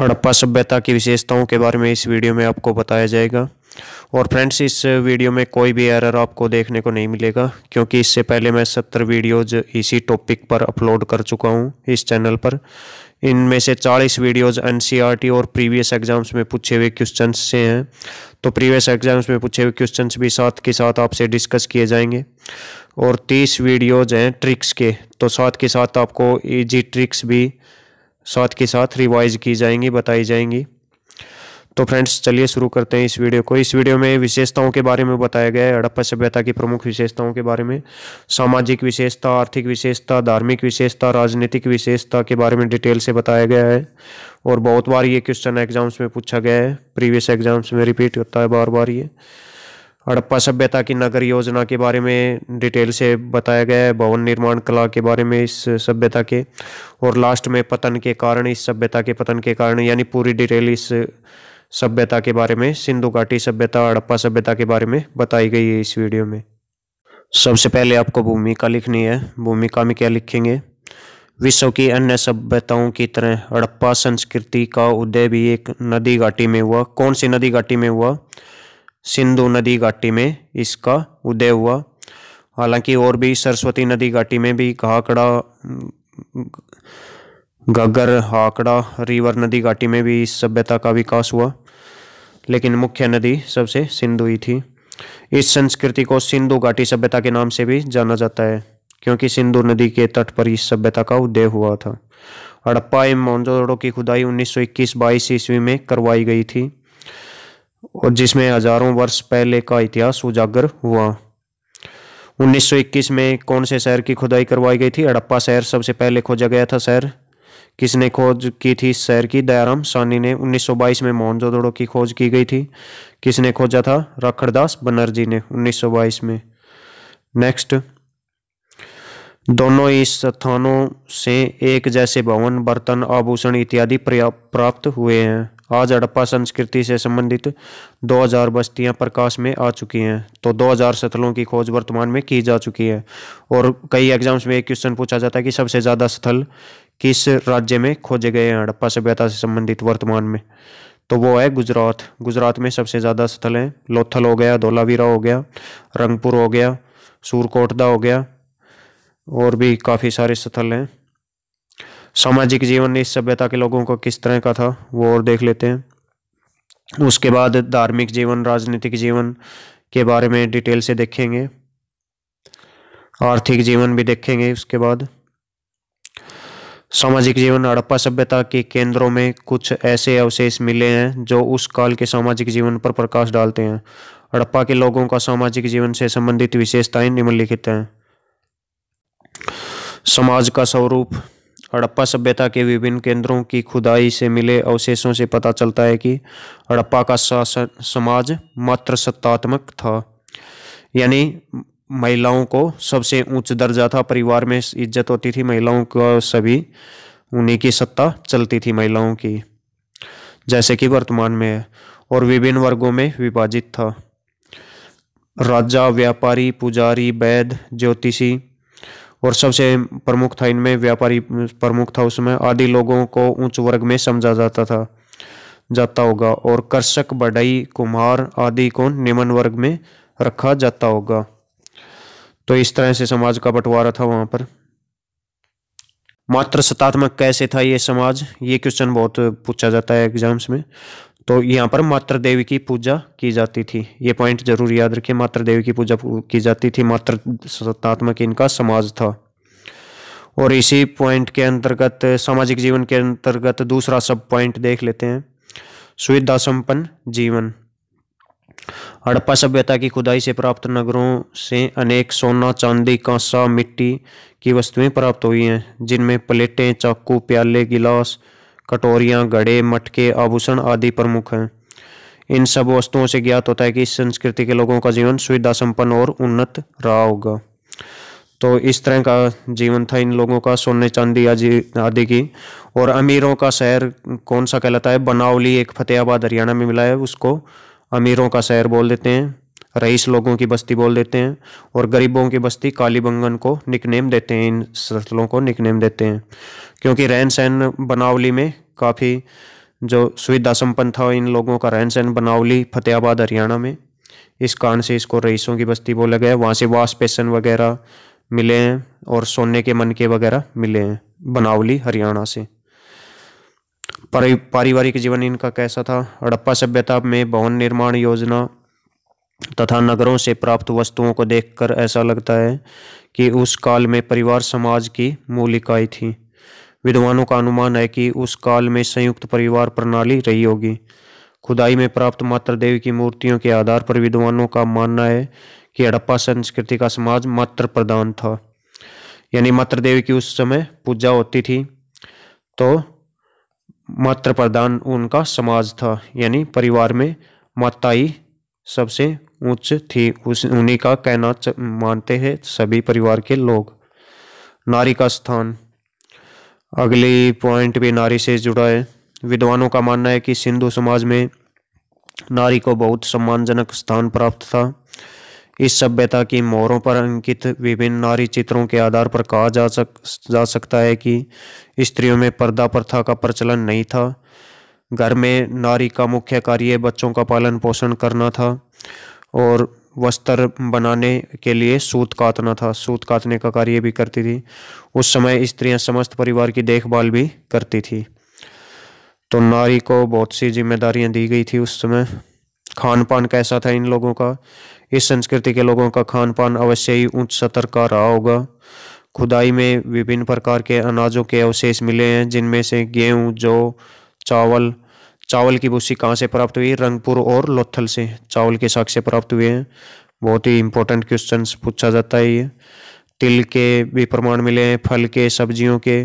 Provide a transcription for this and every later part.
हड़प्पा सभ्यता की विशेषताओं के बारे में इस वीडियो में आपको बताया जाएगा और फ्रेंड्स इस वीडियो में कोई भी एरर आपको देखने को नहीं मिलेगा क्योंकि इससे पहले मैं सत्तर वीडियोज इसी टॉपिक पर अपलोड कर चुका हूं इस चैनल पर इनमें से चालीस वीडियोज एनसीईआरटी और प्रीवियस एग्जाम्स में पूछे हुए क्वेश्चन से हैं तो प्रीवियस एग्जाम्स में पूछे हुए क्वेश्चन भी साथ के साथ आपसे डिस्कस किए जाएंगे और तीस वीडियोज हैं ट्रिक्स के तो साथ के साथ आपको ईजी ट्रिक्स भी साथ के साथ रिवाइज की जाएंगी बताई जाएंगी तो फ्रेंड्स चलिए शुरू करते हैं इस वीडियो को इस वीडियो में विशेषताओं के बारे में बताया गया है हड़प्पा सभ्यता की प्रमुख विशेषताओं के बारे में सामाजिक विशेषता आर्थिक विशेषता धार्मिक विशेषता राजनीतिक विशेषता के बारे में डिटेल से बताया गया है और बहुत बार ये क्वेश्चन एग्जाम्स में पूछा गया है प्रीवियस एग्जाम्स में रिपीट होता है बार बार ये हड़प्पा सभ्यता की नगर योजना के बारे में डिटेल से बताया गया है भवन निर्माण कला के बारे में इस सभ्यता के और लास्ट में पतन के कारण इस सभ्यता के पतन के कारण यानी पूरी डिटेल इस सभ्यता के बारे में सिंधु घाटी सभ्यता हड़प्पा सभ्यता के बारे में बताई गई है इस वीडियो में सबसे पहले आपको भूमिका लिखनी है भूमिका में क्या लिखेंगे विश्व की अन्य सभ्यताओं की तरह हड़प्पा संस्कृति का उदय भी एक नदी घाटी में हुआ कौन सी नदी घाटी में हुआ सिंधु नदी घाटी में इसका उदय हुआ हालांकि और भी सरस्वती नदी घाटी में भी घाकड़ा गगर हाकड़ा रिवर नदी घाटी में भी इस सभ्यता का विकास हुआ लेकिन मुख्य नदी सबसे सिंधु ही थी इस संस्कृति को सिंधु घाटी सभ्यता के नाम से भी जाना जाता है क्योंकि सिंधु नदी के तट पर इस सभ्यता का उदय हुआ था हड़प्पा एवं मोहनजोदड़ो की खुदाई 1921-22 ईस्वी में करवाई गई थी और जिसमें हजारों वर्ष पहले का इतिहास उजागर हुआ 1921 में कौन से शहर की खुदाई करवाई गई थी हड़प्पा शहर सबसे पहले खोजा गया था शहर किसने खोज की थी शहर की दयाराम सानी ने 1922 में मोहनजोदड़ो की खोज की गई थी किसने खोजा था राखड़दास बनर्जी ने 1922 में नेक्स्ट दोनों ही स्थानों से एक जैसे भवन बर्तन आभूषण इत्यादि प्राप्त हुए हैं आज हड़प्पा संस्कृति से संबंधित 2000 बस्तियां प्रकाश में आ चुकी हैं तो 2000 स्थलों की खोज वर्तमान में की जा चुकी है और कई एग्जाम्स में एक क्वेश्चन पूछा जाता है कि सबसे ज़्यादा स्थल किस राज्य में खोजे गए हैं हड़प्पा सभ्यता से संबंधित वर्तमान में तो वो है गुजरात गुजरात में सबसे ज़्यादा स्थल हैं लोथल हो गया धोलावीरा हो गया रंगपुर हो गया सूरकोटदा हो गया और भी काफ़ी सारे स्थल हैं सामाजिक जीवन इस सभ्यता के लोगों को किस तरह का था वो और देख लेते हैं उसके बाद धार्मिक जीवन राजनीतिक जीवन के बारे में डिटेल से देखेंगे आर्थिक जीवन भी देखेंगे उसके बाद सामाजिक जीवन हड़प्पा सभ्यता के केंद्रों में कुछ ऐसे अवशेष मिले हैं जो उस काल के सामाजिक जीवन पर प्रकाश डालते हैं हड़प्पा के लोगों का सामाजिक जीवन से संबंधित विशेषताएं निम्नलिखित हैं समाज का स्वरूप हड़प्पा सभ्यता के विभिन्न केंद्रों की खुदाई से मिले अवशेषों से पता चलता है कि हड़प्पा का शासन समाज मात्र सत्तात्मक था यानी महिलाओं को सबसे उच्च दर्जा था परिवार में इज्जत होती थी महिलाओं का सभी उन्हीं की सत्ता चलती थी महिलाओं की जैसे कि वर्तमान में है और विभिन्न वर्गों में विभाजित था राजा व्यापारी पुजारी वैद्य ज्योतिषी और सबसे प्रमुख था इनमें व्यापारी प्रमुख था उसमें आदि लोगों को उच्च वर्ग में समझा जाता था जाता होगा और कर्षक बढ़ई कुम्हार आदि को निम्न वर्ग में रखा जाता होगा तो इस तरह से समाज का बंटवारा था वहां पर मात्र सत्तात्मक कैसे था ये समाज ये क्वेश्चन बहुत पूछा जाता है एग्जाम्स में तो यहाँ पर मातृ देवी की पूजा की जाती थी ये पॉइंट जरूर याद रखिए मातृ देवी की पूजा की जाती थी मातृ सत्तात्मक इनका समाज था और इसी पॉइंट के अंतर्गत सामाजिक जीवन के अंतर्गत दूसरा सब पॉइंट देख लेते हैं सुविधा संपन्न जीवन हड़प्पा सभ्यता की खुदाई से प्राप्त नगरों से अनेक सोना चांदी कांसा मिट्टी की वस्तुएं प्राप्त हुई हैं जिनमें प्लेटें चाकू प्याले गिलास कटोरियाँ गड़े मटके आभूषण आदि प्रमुख हैं इन सब वस्तुओं से ज्ञात होता है कि इस संस्कृति के लोगों का जीवन सुविधा संपन्न और उन्नत रहा होगा तो इस तरह का जीवन था इन लोगों का सोने चांदी आदि की और अमीरों का शहर कौन सा कहलाता है बनावली एक फतेहाबाद हरियाणा में मिला है उसको अमीरों का शहर बोल देते हैं रईस लोगों की बस्ती बोल देते हैं और गरीबों की बस्ती कालीबंगन को निकनेम देते हैं इन ससलों को निकनेम देते हैं क्योंकि रहन सहन बनावली में काफ़ी जो सुविधा संपन्न था इन लोगों का रहन सहन बनावली फतेहाबाद हरियाणा में इस कारण से इसको रईसों की बस्ती बोला गया वहाँ से वास पेशन वगैरह मिले हैं और सोने के मन के वगैरह मिले हैं बनावली हरियाणा से पारिवारिक जीवन इनका कैसा था हड़प्पा सभ्यता में भवन निर्माण योजना तथा नगरों से प्राप्त वस्तुओं को देखकर ऐसा लगता है कि उस काल में परिवार समाज की मूल इकाई थी विद्वानों का अनुमान है कि उस काल में संयुक्त परिवार प्रणाली रही होगी खुदाई में प्राप्त मात्र देवी की मूर्तियों के आधार पर विद्वानों का मानना है कि हड़प्पा संस्कृति का समाज मात्र प्रधान था यानी मात्र देवी की उस समय पूजा होती थी तो मात्र प्रधान उनका समाज था यानी परिवार में माता ही सबसे उच्च थी उस उन्हीं का कहना मानते हैं सभी परिवार के लोग नारी का स्थान अगले पॉइंट भी नारी से जुड़ा है विद्वानों का मानना है कि सिंधु समाज में नारी को बहुत सम्मानजनक स्थान प्राप्त था इस सभ्यता की मोहरों पर अंकित विभिन्न नारी चित्रों के आधार पर कहा जा सक जा सकता है कि स्त्रियों में पर्दा प्रथा का प्रचलन नहीं था घर में नारी का मुख्य कार्य बच्चों का पालन पोषण करना था और वस्त्र बनाने के लिए सूत काटना था सूत काटने का कार्य भी करती थी उस समय स्त्रियां समस्त परिवार की देखभाल भी करती थी तो नारी को बहुत सी जिम्मेदारियां दी गई थी उस समय खान पान कैसा था इन लोगों का इस संस्कृति के लोगों का खान पान अवश्य ही उच्च स्तर का रहा होगा खुदाई में विभिन्न प्रकार के अनाजों के अवशेष मिले हैं जिनमें से गेहूँ जौ चावल चावल की भूसी कहाँ से प्राप्त हुई रंगपुर और लोथल से चावल के साग से प्राप्त हुए हैं बहुत ही इंपॉर्टेंट क्वेश्चन पूछा जाता है ये तिल के भी प्रमाण मिले हैं फल के सब्जियों के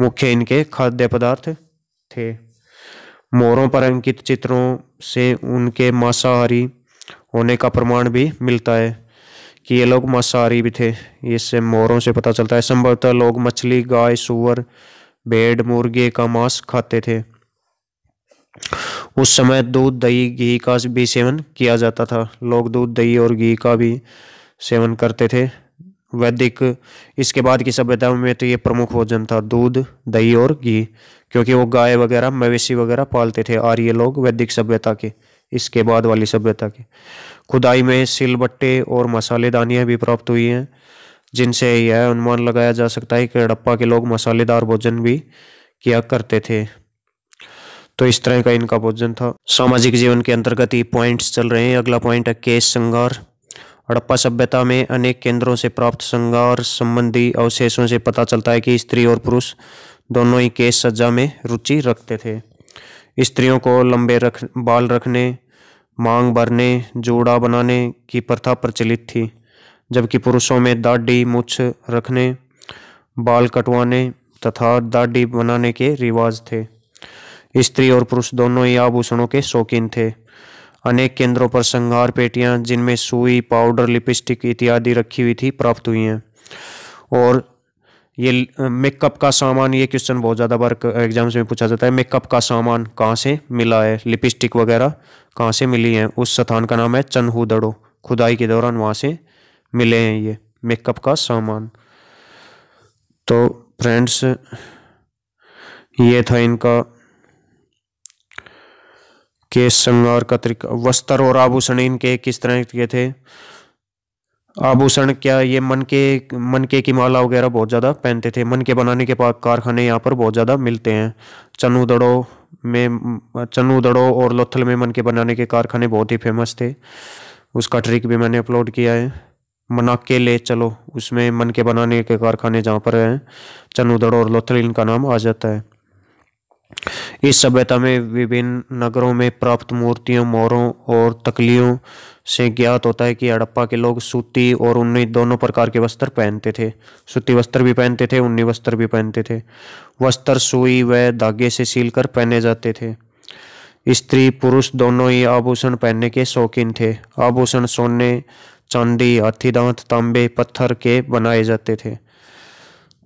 मुख्य इनके खाद्य पदार्थ थे मोरों पर अंकित चित्रों से उनके मांसाहारी होने का प्रमाण भी मिलता है कि ये लोग मांसाहारी भी थे इससे मोरों से पता चलता है संभवतः लोग मछली गाय सुअर भेड़ मुर्गे का मांस खाते थे उस समय दूध दही घी का भी सेवन किया जाता था लोग दूध दही और घी का भी सेवन करते थे वैदिक इसके बाद की सभ्यताओं में तो ये प्रमुख भोजन था दूध दही और घी क्योंकि वो गाय वगैरह मवेशी वगैरह पालते थे ये लोग वैदिक सभ्यता के इसके बाद वाली सभ्यता के खुदाई में सिलबट्टे और मसालेदानियाँ भी प्राप्त हुई हैं जिनसे यह अनुमान लगाया जा सकता है कि हड़प्पा के लोग मसालेदार भोजन भी किया करते थे तो इस तरह का इनका भोजन था सामाजिक जीवन के अंतर्गत ही पॉइंट्स चल रहे हैं अगला पॉइंट है केश संगार हड़प्पा सभ्यता में अनेक केंद्रों से प्राप्त संगार संबंधी अवशेषों से पता चलता है कि स्त्री और पुरुष दोनों ही केश सज्जा में रुचि रखते थे स्त्रियों को लंबे रख बाल रखने मांग भरने जोड़ा बनाने की प्रथा प्रचलित थी जबकि पुरुषों में दाढ़ी मुछ रखने बाल कटवाने तथा दाढ़ी बनाने के रिवाज थे स्त्री और पुरुष दोनों ही आभूषणों के शौकीन थे अनेक केंद्रों पर संघार पेटियां जिनमें सुई पाउडर लिपस्टिक इत्यादि रखी हुई थी प्राप्त हुई हैं और ये मेकअप का सामान ये क्वेश्चन बहुत ज़्यादा बार एग्जाम्स में पूछा जाता है मेकअप का सामान कहाँ से मिला है लिपस्टिक वगैरह कहाँ से मिली है उस स्थान का नाम है चन्हूदड़ो खुदाई के दौरान वहाँ से मिले हैं ये मेकअप का सामान तो फ्रेंड्स ये था इनका के श्रृंगार का तरीका वस्त्र और आभूषण इनके किस तरह के थे आभूषण क्या ये मन के मन के की माला वगैरह बहुत ज़्यादा पहनते थे मन के बनाने के कारखाने यहाँ पर बहुत ज़्यादा मिलते हैं चनू दड़ो में चनू दड़ो और लोथल में मन के बनाने के कारखाने बहुत ही फेमस थे उसका ट्रिक भी मैंने अपलोड किया है मना के ले चलो उसमें मन के बनाने के कारखाने जहाँ पर हैं चनू दड़ो और लोथल इनका नाम आ जाता है इस सभ्यता में विभिन्न नगरों में प्राप्त मूर्तियों मोरों और तकलियों से ज्ञात होता है कि हड़प्पा के लोग सूती और उन्नी दोनों प्रकार के वस्त्र पहनते थे सूती वस्त्र भी पहनते थे उन्नी वस्त्र भी पहनते थे वस्त्र सुई व धागे से सीलकर पहने जाते थे स्त्री पुरुष दोनों ही आभूषण पहनने के शौकीन थे आभूषण सोने चांदी हाथी दांत तांबे पत्थर के बनाए जाते थे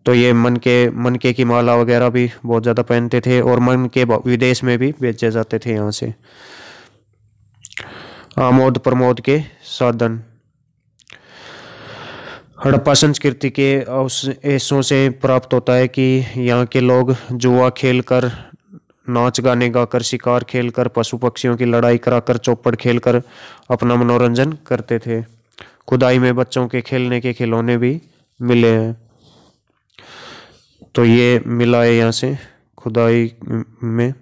तो ये मन के मन के की माला वगैरह भी बहुत ज़्यादा पहनते थे और मन के विदेश में भी बेचे जाते थे यहाँ से आमोद प्रमोद के साधन हड़प्पा संस्कृति के अवशेषों से प्राप्त होता है कि यहाँ के लोग जुआ खेलकर नाच गाने गाकर शिकार खेलकर पशु पक्षियों की लड़ाई कराकर चौपड़ खेलकर अपना मनोरंजन करते थे खुदाई में बच्चों के खेलने के खिलौने भी मिले हैं तो ये मिला है यहाँ से खुदाई में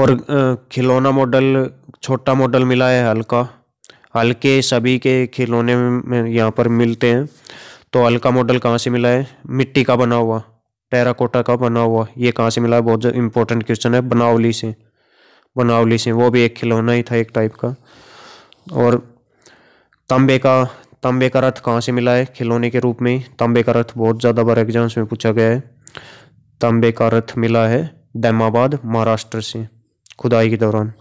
और खिलौना मॉडल छोटा मॉडल मिला है हल्का हल्के सभी के खिलौने में यहाँ पर मिलते हैं तो हल्का मॉडल कहाँ से मिला है मिट्टी का बना हुआ टेराकोटा का बना हुआ ये कहाँ से मिला है बहुत इंपॉर्टेंट क्वेश्चन है बनावली से बनावली से वो भी एक खिलौना ही था एक टाइप का और तांबे का तांबे का रथ कहाँ से मिला है खिलौने के रूप में तांबे का रथ बहुत ज़्यादा बार एग्जाम्स में पूछा गया है तांबे का रथ मिला है दैमाबाद महाराष्ट्र से खुदाई के दौरान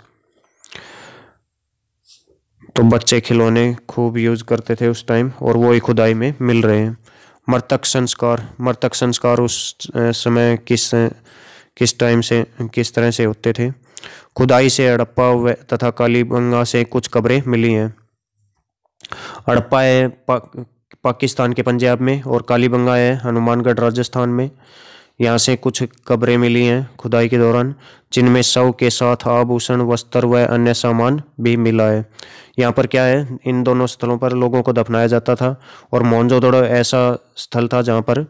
तो बच्चे खिलौने खूब यूज़ करते थे उस टाइम और वो ही खुदाई में मिल रहे हैं मृतक संस्कार मृतक संस्कार उस समय किस किस टाइम से किस तरह से होते थे खुदाई से हड़प्पा तथा कालीबंगा से कुछ कब्रें मिली हैं हड़प्पा है पा, पाकिस्तान के पंजाब में और कालीबंगा है हनुमानगढ़ राजस्थान में यहाँ से कुछ कब्रें मिली हैं खुदाई के दौरान जिनमें शव के साथ आभूषण वस्त्र व अन्य सामान भी मिला है यहाँ पर क्या है इन दोनों स्थलों पर लोगों को दफनाया जाता था और मोहनजोदड़ो ऐसा स्थल था जहाँ पर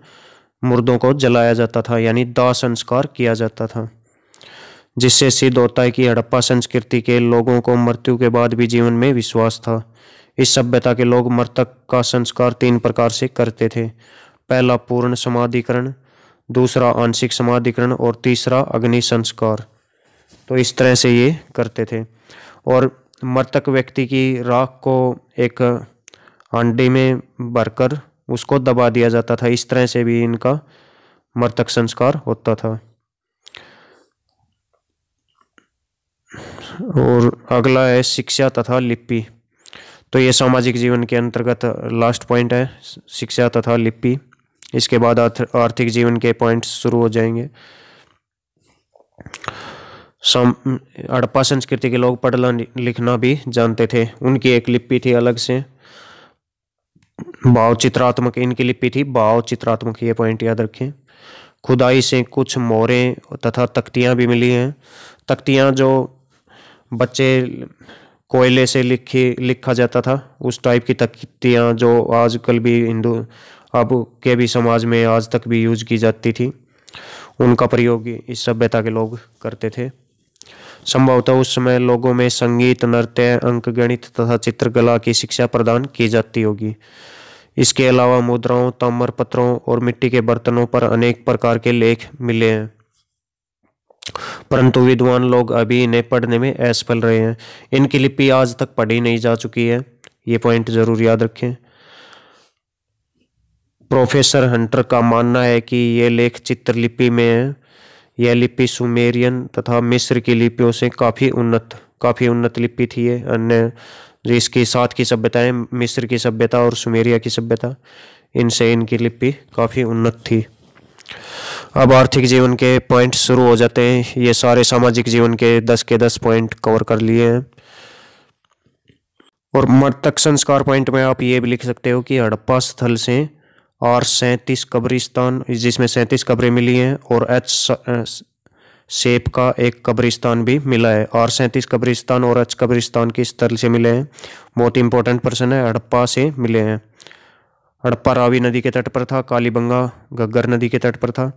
मुर्दों को जलाया जाता था यानी दाह संस्कार किया जाता था जिससे सिद्ध होता है कि हड़प्पा संस्कृति के लोगों को मृत्यु के बाद भी जीवन में विश्वास था इस सभ्यता के लोग मृतक का संस्कार तीन प्रकार से करते थे पहला पूर्ण समाधिकरण दूसरा आंशिक समाधिकरण और तीसरा अग्नि संस्कार तो इस तरह से ये करते थे और मृतक व्यक्ति की राख को एक हांडी में भरकर उसको दबा दिया जाता था इस तरह से भी इनका मृतक संस्कार होता था और अगला है शिक्षा तथा लिपि तो ये सामाजिक जीवन के अंतर्गत लास्ट पॉइंट है शिक्षा तथा लिपि इसके बाद आर्थिक जीवन के पॉइंट्स शुरू हो जाएंगे हड़प्पा संस्कृति के लोग पढ़ना लिखना भी जानते थे उनकी एक लिपि थी अलग से भाव चित्रात्मक इनकी लिपि थी भाव चित्रात्मक ये पॉइंट याद रखें खुदाई से कुछ मोरें तथा तख्तियाँ भी मिली हैं तख्तियाँ जो बच्चे कोयले से लिखी लिखा जाता था उस टाइप की तकतियाँ जो आजकल भी हिंदू अब के भी समाज में आज तक भी यूज की जाती थी उनका प्रयोग इस सभ्यता के लोग करते थे संभवतः उस समय लोगों में संगीत नृत्य अंक गणित तथा चित्रकला की शिक्षा प्रदान की जाती होगी इसके अलावा मुद्राओं ताम्र पत्रों और मिट्टी के बर्तनों पर अनेक प्रकार के लेख मिले हैं परंतु विद्वान लोग अभी इन्हें पढ़ने में असफल रहे हैं इनकी लिपि आज तक पढ़ी नहीं जा चुकी है ये पॉइंट जरूर याद रखें प्रोफेसर हंटर का मानना है कि यह लेख चित्रलिपि में है यह लिपि सुमेरियन तथा मिस्र की लिपियों से काफ़ी उन्नत काफ़ी उन्नत लिपि थी ये अन्य जो साथ की सभ्यताएं मिस्र की सभ्यता और सुमेरिया की सभ्यता इनसे इनकी लिपि काफ़ी उन्नत थी अब आर्थिक जीवन के पॉइंट शुरू हो जाते हैं ये सारे सामाजिक जीवन के दस के दस पॉइंट कवर कर लिए हैं और मृतक संस्कार पॉइंट में आप ये भी लिख सकते हो कि हड़प्पा स्थल से आर सैंतीस कब्रिस्तान जिसमें सैंतीस कब्रें मिली हैं और एच सेप का एक कब्रिस्तान भी मिला है आर सैंतीस कब्रिस्तान और एच कब्रिस्तान के स्थल से मिले हैं बहुत इंपॉर्टेंट पर्सन है हड़प्पा से मिले हैं हड़प्पा रावी नदी के तट पर था कालीबंगा गग्गर नदी के तट पर था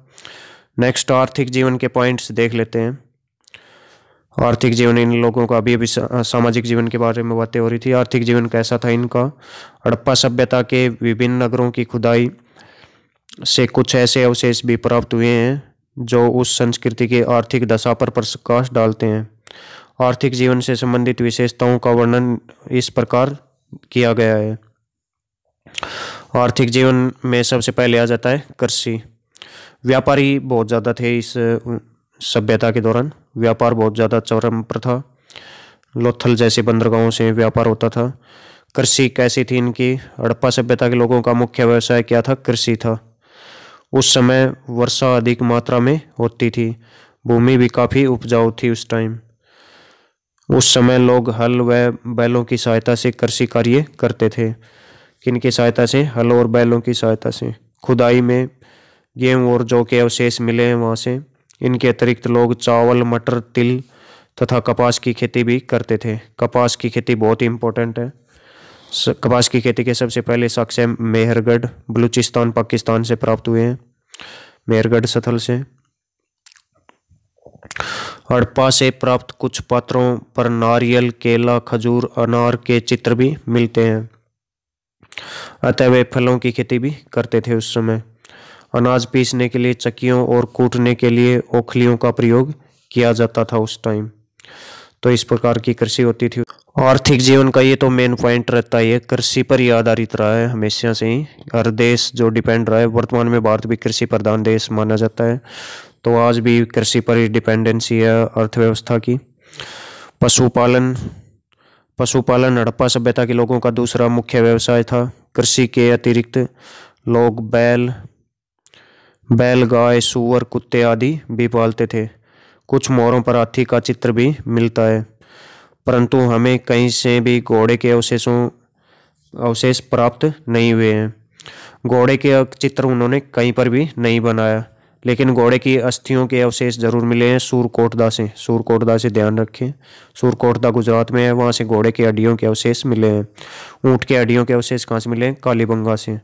नेक्स्ट आर्थिक जीवन के पॉइंट्स देख लेते हैं आर्थिक जीवन इन लोगों का अभी अभी सामाजिक जीवन के बारे में बातें हो रही थी आर्थिक जीवन कैसा था इनका हड़प्पा सभ्यता के विभिन्न नगरों की खुदाई से कुछ ऐसे अवशेष भी प्राप्त हुए हैं जो उस संस्कृति के आर्थिक दशा पर प्रकाश डालते हैं आर्थिक जीवन से संबंधित विशेषताओं का वर्णन इस प्रकार किया गया है आर्थिक जीवन में सबसे पहले आ जाता है कृषि व्यापारी बहुत ज़्यादा थे इस सभ्यता के दौरान व्यापार बहुत ज़्यादा चरम पर था लोथल जैसे बंदरगाहों से व्यापार होता था कृषि कैसी थी इनकी हड़प्पा सभ्यता के लोगों का मुख्य व्यवसाय क्या था कृषि था उस समय वर्षा अधिक मात्रा में होती थी भूमि भी काफ़ी उपजाऊ थी उस टाइम उस समय लोग हल व बैलों की सहायता से कृषि कार्य करते थे किन की सहायता से हल और बैलों की सहायता से खुदाई में गेहूँ और जो के अवशेष मिले हैं वहाँ से इनके अतिरिक्त लोग चावल मटर तिल तथा कपास की खेती भी करते थे कपास की खेती बहुत ही इम्पोर्टेंट है कपास की खेती के सबसे पहले साक्ष्य मेहरगढ़ बलूचिस्तान पाकिस्तान से प्राप्त हुए हैं मेहरगढ़ स्थल से हड़प्पा से प्राप्त कुछ पात्रों पर नारियल केला खजूर अनार के चित्र भी मिलते हैं अतः वे फलों की खेती भी करते थे उस समय अनाज पीसने के लिए चक्कियों और कूटने के लिए ओखलियों का प्रयोग किया जाता था उस टाइम तो इस प्रकार की कृषि होती थी आर्थिक जीवन का ये तो मेन पॉइंट रहता है कृषि पर ही आधारित रहा है हमेशा से ही हर देश जो डिपेंड रहा है वर्तमान में भारत भी कृषि प्रधान देश माना जाता है तो आज भी कृषि पर ही डिपेंडेंसी है अर्थव्यवस्था की पशुपालन पशुपालन हड़प्पा सभ्यता के लोगों का दूसरा मुख्य व्यवसाय था कृषि के अतिरिक्त लोग बैल बैल गाय सुअर कुत्ते आदि भी पालते थे कुछ मोरों पर हाथी का चित्र भी मिलता है परंतु हमें कहीं से भी घोड़े के अवशेषों अवशेष प्राप्त नहीं हुए हैं घोड़े के चित्र उन्होंने कहीं पर भी नहीं बनाया लेकिन घोड़े की अस्थियों के अवशेष जरूर मिले हैं सूरकोटदा से सूरकोटदा से ध्यान रखें सूरकोटदा गुजरात में है वहाँ से घोड़े के अड्डियों के अवशेष मिले हैं ऊँट के अड्डियों के अवशेष कहाँ से मिले हैं कालीबंगा से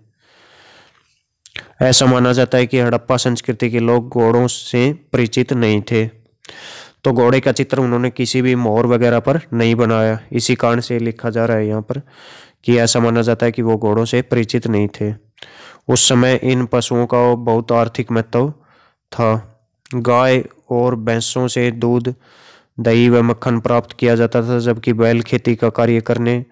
ऐसा माना जाता है कि हड़प्पा संस्कृति के लोग घोड़ों से परिचित नहीं थे तो घोड़े का चित्र उन्होंने किसी भी मोहर वगैरह पर नहीं बनाया इसी कारण से लिखा जा रहा है यहाँ पर कि ऐसा माना जाता है कि वो घोड़ों से परिचित नहीं थे उस समय इन पशुओं का बहुत आर्थिक महत्व था गाय और भैंसों से दूध दही व मक्खन प्राप्त किया जाता था जबकि बैल खेती का कार्य करने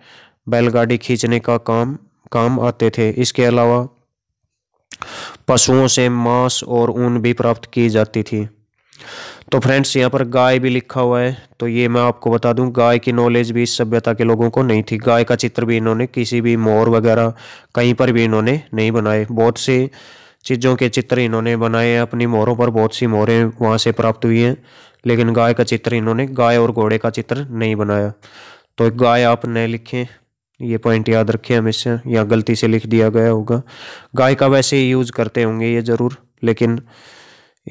बैलगाड़ी खींचने का काम काम आते थे इसके अलावा पशुओं से मांस और ऊन भी प्राप्त की जाती थी तो फ्रेंड्स यहाँ पर गाय भी लिखा हुआ है तो ये मैं आपको बता दूं गाय की नॉलेज भी इस सभ्यता के लोगों को नहीं थी गाय का चित्र भी इन्होंने किसी भी मोर वगैरह कहीं पर भी इन्होंने नहीं बनाए बहुत से चीज़ों के चित्र इन्होंने बनाए हैं अपनी मोहरों पर बहुत सी मोहरें वहाँ से प्राप्त हुई हैं लेकिन गाय का चित्र इन्होंने गाय और घोड़े का चित्र नहीं बनाया तो गाय आप न लिखें ये पॉइंट याद रखें हमेशा या गलती से लिख दिया गया होगा गाय का वैसे ही यूज़ करते होंगे ये ज़रूर लेकिन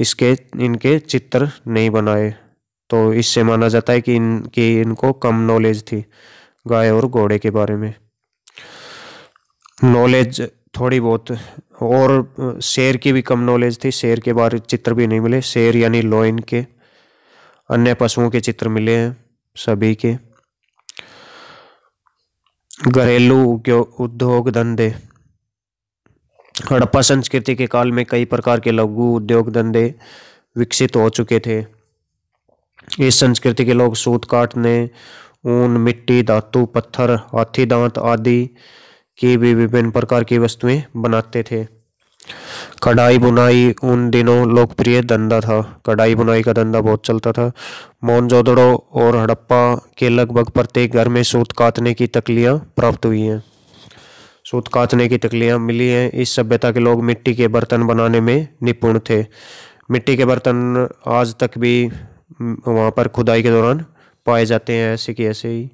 इसके इनके चित्र नहीं बनाए तो इससे माना जाता है कि इनकी इनको कम नॉलेज थी गाय और घोड़े के बारे में नॉलेज थोड़ी बहुत और शेर की भी कम नॉलेज थी शेर के बारे चित्र भी नहीं मिले शेर यानी लोइन के अन्य पशुओं के चित्र मिले हैं सभी के घरेलू उद्योग धंधे हड़प्पा संस्कृति के काल में कई प्रकार के लघु उद्योग धंधे विकसित हो चुके थे इस संस्कृति के लोग सूत काटने ऊन मिट्टी धातु पत्थर हाथी दांत आदि की भी विभिन्न प्रकार की वस्तुएं बनाते थे कढ़ाई बुनाई उन दिनों लोकप्रिय धंधा था कढ़ाई बुनाई का धंधा बहुत चलता था मोनजोदड़ो और हड़प्पा के लगभग प्रत्येक घर में सूत काटने की तकलियां प्राप्त हुई हैं सूत काटने की तकलियां मिली हैं इस सभ्यता के लोग मिट्टी के बर्तन बनाने में निपुण थे मिट्टी के बर्तन आज तक भी वहाँ पर खुदाई के दौरान पाए जाते हैं ऐसे कि ऐसे ही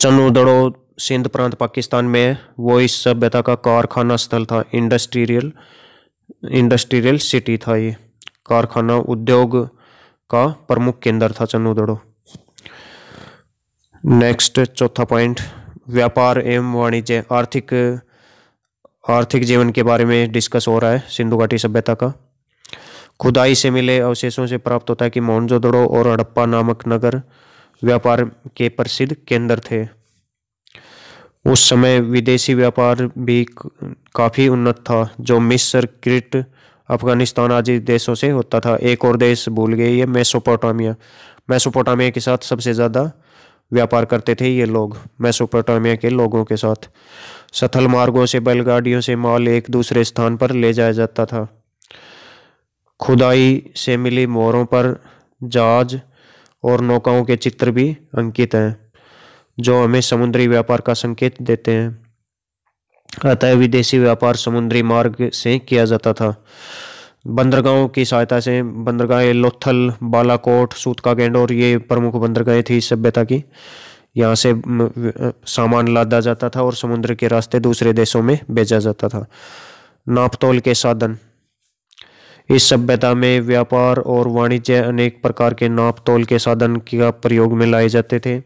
चनोदड़ो सिंध प्रांत पाकिस्तान में वो इस सभ्यता का कारखाना स्थल था इंडस्ट्रियल इंडस्ट्रियल सिटी था ये कारखाना उद्योग का प्रमुख केंद्र था चन्नूदड़ो नेक्स्ट चौथा पॉइंट व्यापार एवं वाणिज्य आर्थिक आर्थिक जीवन के बारे में डिस्कस हो रहा है सिंधु घाटी सभ्यता का खुदाई से मिले अवशेषों से प्राप्त होता है कि मोहनजोदड़ो और हड़प्पा नामक नगर व्यापार के प्रसिद्ध केंद्र थे उस समय विदेशी व्यापार भी काफ़ी उन्नत था जो मिस्र क्रिट अफगानिस्तान आदि देशों से होता था एक और देश भूल गए ये मेसोपोटामिया मेसोपोटामिया के साथ सबसे ज़्यादा व्यापार करते थे ये लोग मेसोपोटामिया के लोगों के साथ सथल मार्गों से बैलगाड़ियों से माल एक दूसरे स्थान पर ले जाया जाता था खुदाई से मिली मोरों पर जहाज और नौकाओं के चित्र भी अंकित हैं जो हमें समुद्री व्यापार का संकेत देते हैं अतः विदेशी व्यापार समुद्री मार्ग से किया जाता था बंदरगाहों की सहायता से बंदरगाहें लोथल बालाकोट सूतका गेंड और ये प्रमुख बंदरगाहें थी सभ्यता की यहाँ से सामान लादा जाता था और समुद्र के रास्ते दूसरे देशों में भेजा जाता था नापतोल के साधन इस सभ्यता में व्यापार और वाणिज्य अनेक प्रकार के नापतोल के साधन का प्रयोग में लाए जाते थे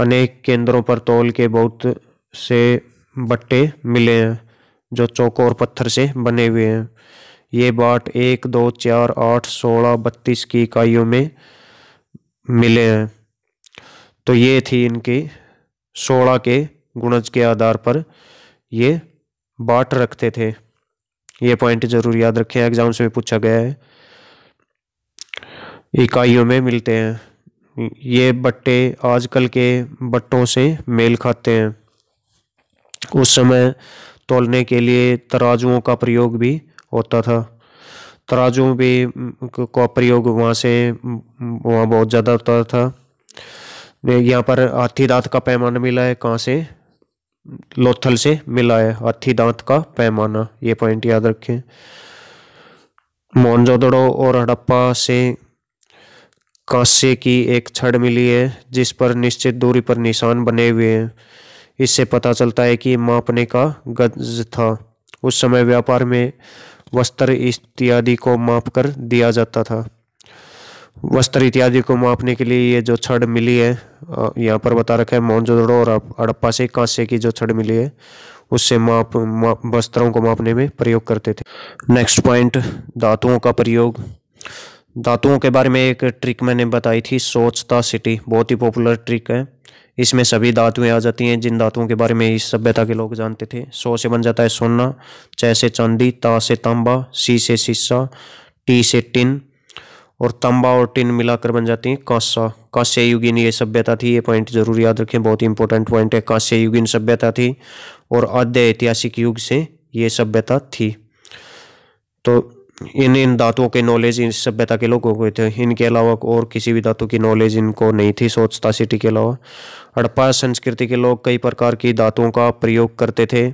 अनेक केंद्रों पर तोल के बहुत से बट्टे मिले हैं जो चौको और पत्थर से बने हुए हैं ये बाट एक दो चार आठ सोलह बत्तीस की इकाइयों में मिले हैं तो ये थी इनकी सोलह के गुणज के आधार पर ये बाट रखते थे ये पॉइंट जरूर याद रखें एग्जाम से भी पूछा गया है इकाइयों में मिलते हैं ये बट्टे आजकल के बट्टों से मेल खाते हैं उस समय तोलने के लिए तराजुओं का प्रयोग भी होता था तराजुओं भी का प्रयोग वहाँ से वहाँ बहुत ज़्यादा होता था यहाँ पर हाथी दांत का पैमाना मिला है कहाँ से लोथल से मिला है हाथी दांत का पैमाना ये पॉइंट याद रखें मोनजोदड़ो और हड़प्पा से कांसे की एक छड़ मिली है जिस पर निश्चित दूरी पर निशान बने हुए हैं इससे पता चलता है कि मापने का गज था उस समय व्यापार में वस्त्र इत्यादि को माप कर दिया जाता था वस्त्र इत्यादि को मापने के लिए ये जो छड़ मिली है यहाँ पर बता रखा है मोहनजोदड़ो और हड़प्पा से कांसे की जो छड़ मिली है उससे माप, माप वस्त्रों को मापने में प्रयोग करते थे नेक्स्ट पॉइंट धातुओं का प्रयोग धातुओं के बारे में एक ट्रिक मैंने बताई थी सोचता सिटी बहुत ही पॉपुलर ट्रिक है इसमें सभी धातुएं आ जाती हैं जिन धातुओं के बारे में इस सभ्यता के लोग जानते थे सो से बन जाता है सोना च से चांदी ता से तांबा सी से सीसा टी से टिन और तांबा और टिन मिलाकर बन जाती हैं कांसा कांस्य युगिन ये सभ्यता थी ये पॉइंट जरूर याद रखें बहुत ही इंपॉर्टेंट पॉइंट है कांस्य युगिन सभ्यता थी और आद्य ऐतिहासिक युग से ये सभ्यता थी तो इन इन धातुओं के नॉलेज इस सभ्यता के लोगों को थे इनके अलावा और किसी भी धातु की नॉलेज इनको नहीं थी सोचता सिटी के अलावा हड़प्पा संस्कृति के लोग कई प्रकार की धातुओं का प्रयोग करते थे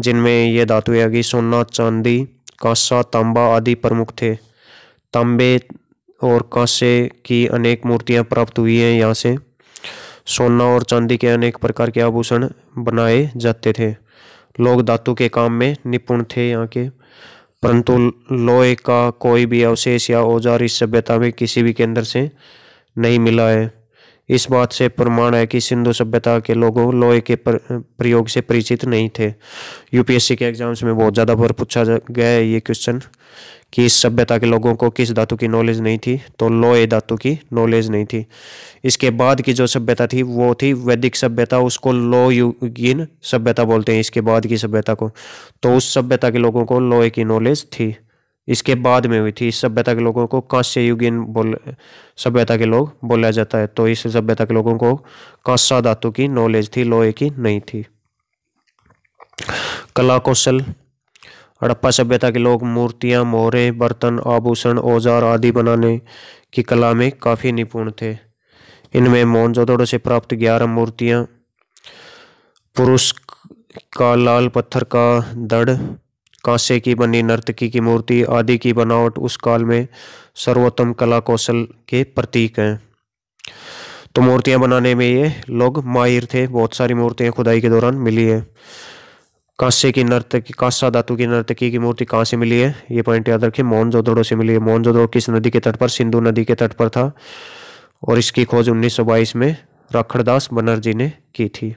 जिनमें ये धातु आगे सोना चांदी कांसा तांबा आदि प्रमुख थे तांबे और कांसे की अनेक मूर्तियां प्राप्त हुई हैं यहाँ से सोना और चांदी के अनेक प्रकार के आभूषण बनाए जाते थे लोग धातु के काम में निपुण थे यहाँ के परंतु लोहे का कोई भी अवशेष या औजार इस सभ्यता में किसी भी केंद्र से नहीं मिला है इस बात से प्रमाण है कि सिंधु सभ्यता के लोगों लोहे के प्रयोग से परिचित नहीं थे यूपीएससी के एग्जाम्स में बहुत ज़्यादा बार पूछा गया है ये क्वेश्चन कि इस सभ्यता के लोगों को किस धातु की नॉलेज नहीं थी तो लोहे धातु की नॉलेज नहीं थी इसके बाद की जो सभ्यता थी वो थी वैदिक सभ्यता उसको लो युगीन सभ्यता बोलते हैं इसके बाद की सभ्यता को तो उस सभ्यता के लोगों को लोहे की नॉलेज थी इसके बाद में हुई थी इस सभ्यता के लोगों को कांस्य युगीन बोल सभ्यता के लोग बोला जाता है तो इस सभ्यता के लोगों को कांसा धातु की नॉलेज थी लोहे की नहीं थी कला कौशल हड़प्पा सभ्यता के लोग मूर्तियां मोहरे बर्तन आभूषण औजार आदि बनाने की कला में काफ़ी निपुण थे इनमें मोहनजोदड़ो से प्राप्त ग्यारह मूर्तियां पुरुष का लाल पत्थर का दड़ कांसे की बनी नर्तकी की मूर्ति आदि की बनावट उस काल में सर्वोत्तम कला कौशल के प्रतीक हैं तो मूर्तियां बनाने में ये लोग माहिर थे बहुत सारी मूर्तियां खुदाई के दौरान मिली है कांस्य की नर्तकी कांसा धातु की नर्तकी की मूर्ति कहाँ से मिली है ये पॉइंट याद रखें मोहनजोदड़ो से मिली है मोहनजोदड़ो किस नदी के तट पर सिंधु नदी के तट पर था और इसकी खोज 1922 में राखड़दास बनर्जी ने की थी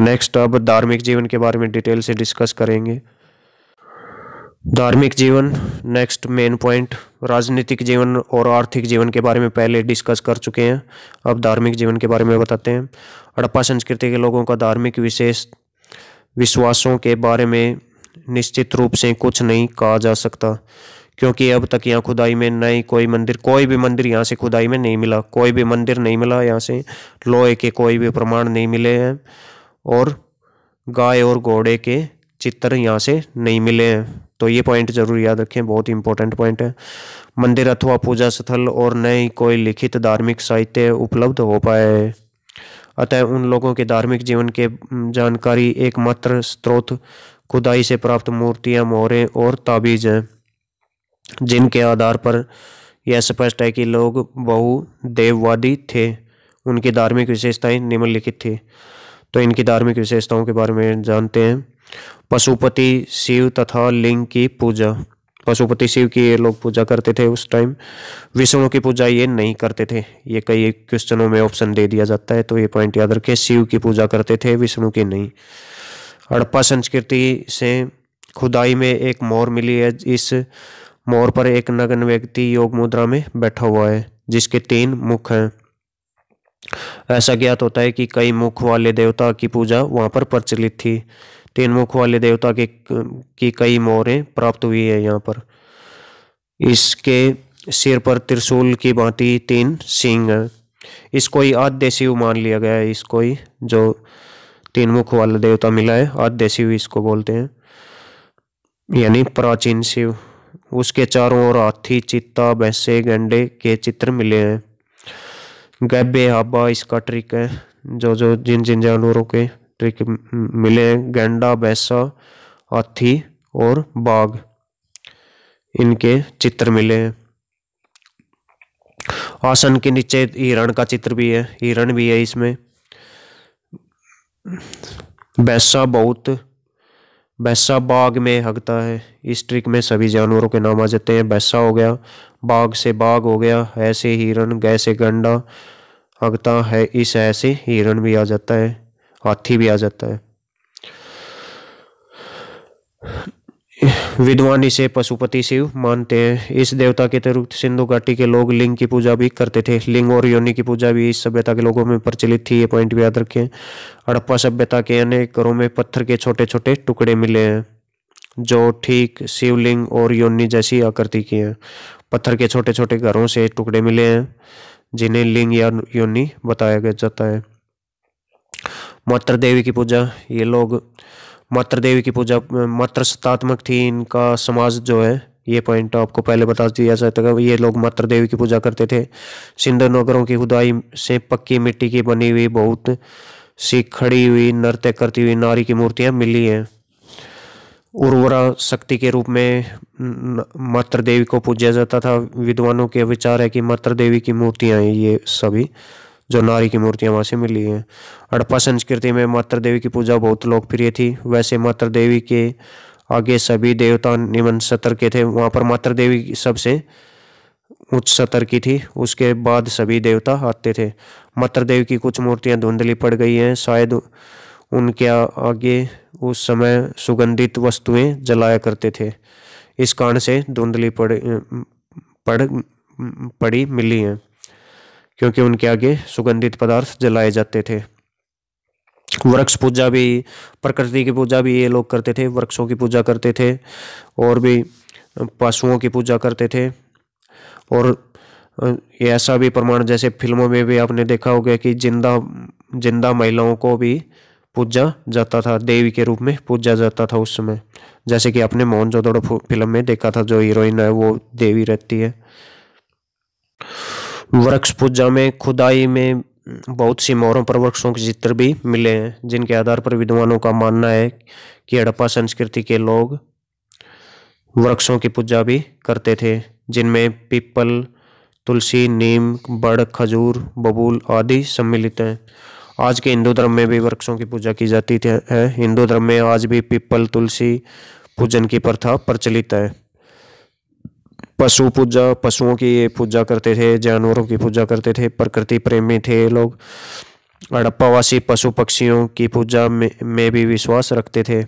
नेक्स्ट अब धार्मिक जीवन के बारे में डिटेल से डिस्कस करेंगे धार्मिक जीवन नेक्स्ट मेन पॉइंट राजनीतिक जीवन और आर्थिक जीवन के बारे में पहले डिस्कस कर चुके हैं अब धार्मिक जीवन के बारे में बताते हैं हड़प्पा संस्कृति के लोगों का धार्मिक विशेष विश्वासों के बारे में निश्चित रूप से कुछ नहीं कहा जा सकता क्योंकि अब तक यहाँ खुदाई में नए कोई मंदिर कोई भी मंदिर यहाँ से खुदाई में नहीं मिला कोई भी मंदिर नहीं मिला यहाँ से लोहे के कोई भी प्रमाण नहीं मिले हैं और गाय और घोड़े के चित्र यहाँ से नहीं मिले हैं तो ये पॉइंट जरूर याद रखें बहुत इंपॉर्टेंट पॉइंट है मंदिर अथवा पूजा स्थल और नए कोई लिखित धार्मिक साहित्य उपलब्ध हो पाए अतः उन लोगों के धार्मिक जीवन के जानकारी एकमात्र स्रोत खुदाई से प्राप्त मूर्तियां मोहरें और ताबीज हैं जिनके आधार पर यह स्पष्ट है कि लोग बहुदेववादी थे उनकी धार्मिक विशेषताएं निम्नलिखित थी तो इनकी धार्मिक विशेषताओं के बारे में जानते हैं पशुपति शिव तथा लिंग की पूजा पशुपति शिव की ये लोग पूजा करते थे उस टाइम विष्णु की पूजा ये नहीं करते थे ये कई क्वेश्चनों में ऑप्शन दे दिया जाता है तो ये पॉइंट याद रखे शिव की पूजा करते थे विष्णु की नहीं हड़प्पा संस्कृति से खुदाई में एक मोर मिली है इस मोर पर एक नग्न व्यक्ति योग मुद्रा में बैठा हुआ है जिसके तीन मुख हैं ऐसा ज्ञात होता है कि कई मुख वाले देवता की पूजा वहां पर प्रचलित थी तीन तो मुख वाले देवता के की कई मोहरें प्राप्त हुई है यहाँ पर इसके सिर पर त्रिशूल की भांति तीन सिंह है इसको ही आद्य शिव मान लिया गया है इसको ही जो तीन मुख वाला देवता मिला है आद्य शिव इसको बोलते हैं यानी प्राचीन शिव उसके चारों ओर हाथी चित्ता भैंसे गंडे के चित्र मिले हैं गैबे हाबा इसका ट्रिक है जो जो जिन जिन जानवरों के ट्रिक मिले गेंडा बैसा हाथी और बाघ इनके चित्र मिले हैं आसन के नीचे हिरण का चित्र भी है हिरण भी है इसमें बैसा बहुत बैसा बाघ में हगता है इस ट्रिक में सभी जानवरों के नाम आ जाते हैं बैसा हो गया बाघ से बाघ हो गया ऐसे हिरण गैसे गंडा हगता है इस ऐसे हिरण भी आ जाता है हाथी भी आ जाता है विद्वान इसे पशुपति शिव मानते हैं इस देवता के अतिरिक्त सिंधु घाटी के लोग लिंग की पूजा भी करते थे लिंग और योनि की पूजा भी इस सभ्यता के लोगों में प्रचलित थी ये पॉइंट भी याद रखें हड़प्पा सभ्यता के अनेक घरों में पत्थर के छोटे छोटे टुकड़े मिले हैं जो ठीक शिवलिंग और योनि जैसी आकृति की हैं पत्थर के छोटे छोटे घरों से टुकड़े मिले हैं जिन्हें लिंग या योनि बताया जाता है मात्र देवी की पूजा ये लोग मात्र देवी की पूजा मात्र सत्तात्मक थी इनका समाज जो है ये पॉइंट आपको पहले बता दिया जाता था ये लोग मात्र देवी की पूजा करते थे सिंधु नगरों की खुदाई से पक्की मिट्टी की बनी हुई बहुत सी खड़ी हुई नृत्य करती हुई नारी की मूर्तियाँ मिली हैं उर्वरा शक्ति के रूप में मात्र देवी को पूजा जाता था विद्वानों के विचार है कि मात्र देवी की मूर्तियाँ ये सभी जो नारी की मूर्तियाँ वहाँ से मिली हैं हड़प्पा संस्कृति में मातृ देवी की पूजा बहुत लोकप्रिय थी वैसे मातृ देवी के आगे सभी देवता निम्न सतर के थे वहाँ पर मातृ देवी सबसे उच्च सतर की थी उसके बाद सभी देवता आते थे मातृ देवी की कुछ मूर्तियाँ धुंधली पड़ गई हैं शायद उनके आगे उस समय सुगंधित वस्तुएं जलाया करते थे इस कारण से धुंधली पड़ पड़ पड़ी मिली हैं क्योंकि उनके आगे सुगंधित पदार्थ जलाए जाते थे वृक्ष पूजा भी प्रकृति की पूजा भी ये लोग करते थे वृक्षों की पूजा करते थे और भी पशुओं की पूजा करते थे और ऐसा भी प्रमाण जैसे फिल्मों में भी आपने देखा होगा कि जिंदा जिंदा महिलाओं को भी पूजा जाता था देवी के रूप में पूजा जाता था उस समय जैसे कि आपने मोहन जोदड़ो फिल्म में देखा था जो हीरोइन है वो देवी रहती है वृक्ष पूजा में खुदाई में बहुत सी मोहरों पर वृक्षों के चित्र भी मिले हैं जिनके आधार पर विद्वानों का मानना है कि हड़प्पा संस्कृति के लोग वृक्षों की पूजा भी करते थे जिनमें पीपल तुलसी नीम बड़ खजूर बबूल आदि सम्मिलित हैं आज के हिंदू धर्म में भी वृक्षों की पूजा की जाती है हिंदू धर्म में आज भी पीपल तुलसी पूजन की प्रथा प्रचलित है पशु पूजा पशुओं की पूजा करते थे जानवरों की पूजा करते थे प्रकृति प्रेमी थे लोग हड़प्पावासी पशु पक्षियों की पूजा में, में भी विश्वास रखते थे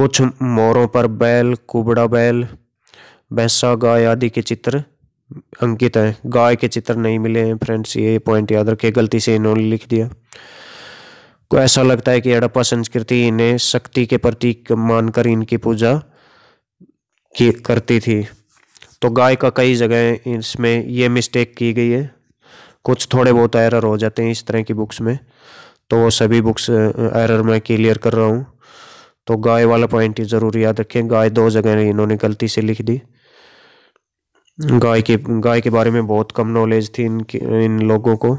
कुछ मोरों पर बैल कुबड़ा बैल भैंसा गाय आदि के चित्र अंकित हैं गाय के चित्र नहीं मिले हैं फ्रेंड्स ये पॉइंट याद रखे गलती से इन्होंने लिख दिया को ऐसा लगता है कि हड़प्पा संस्कृति इन्हें शक्ति के प्रतीक मानकर इनकी पूजा की करती थी तो गाय का कई जगह इसमें ये मिस्टेक की गई है कुछ थोड़े बहुत एरर हो जाते हैं इस तरह की बुक्स में तो वो सभी बुक्स एरर मैं क्लियर कर रहा हूँ तो गाय वाला पॉइंट ज़रूर याद रखें गाय दो जगह इन्होंने गलती से लिख दी गाय के गाय के बारे में बहुत कम नॉलेज थी इन इन लोगों को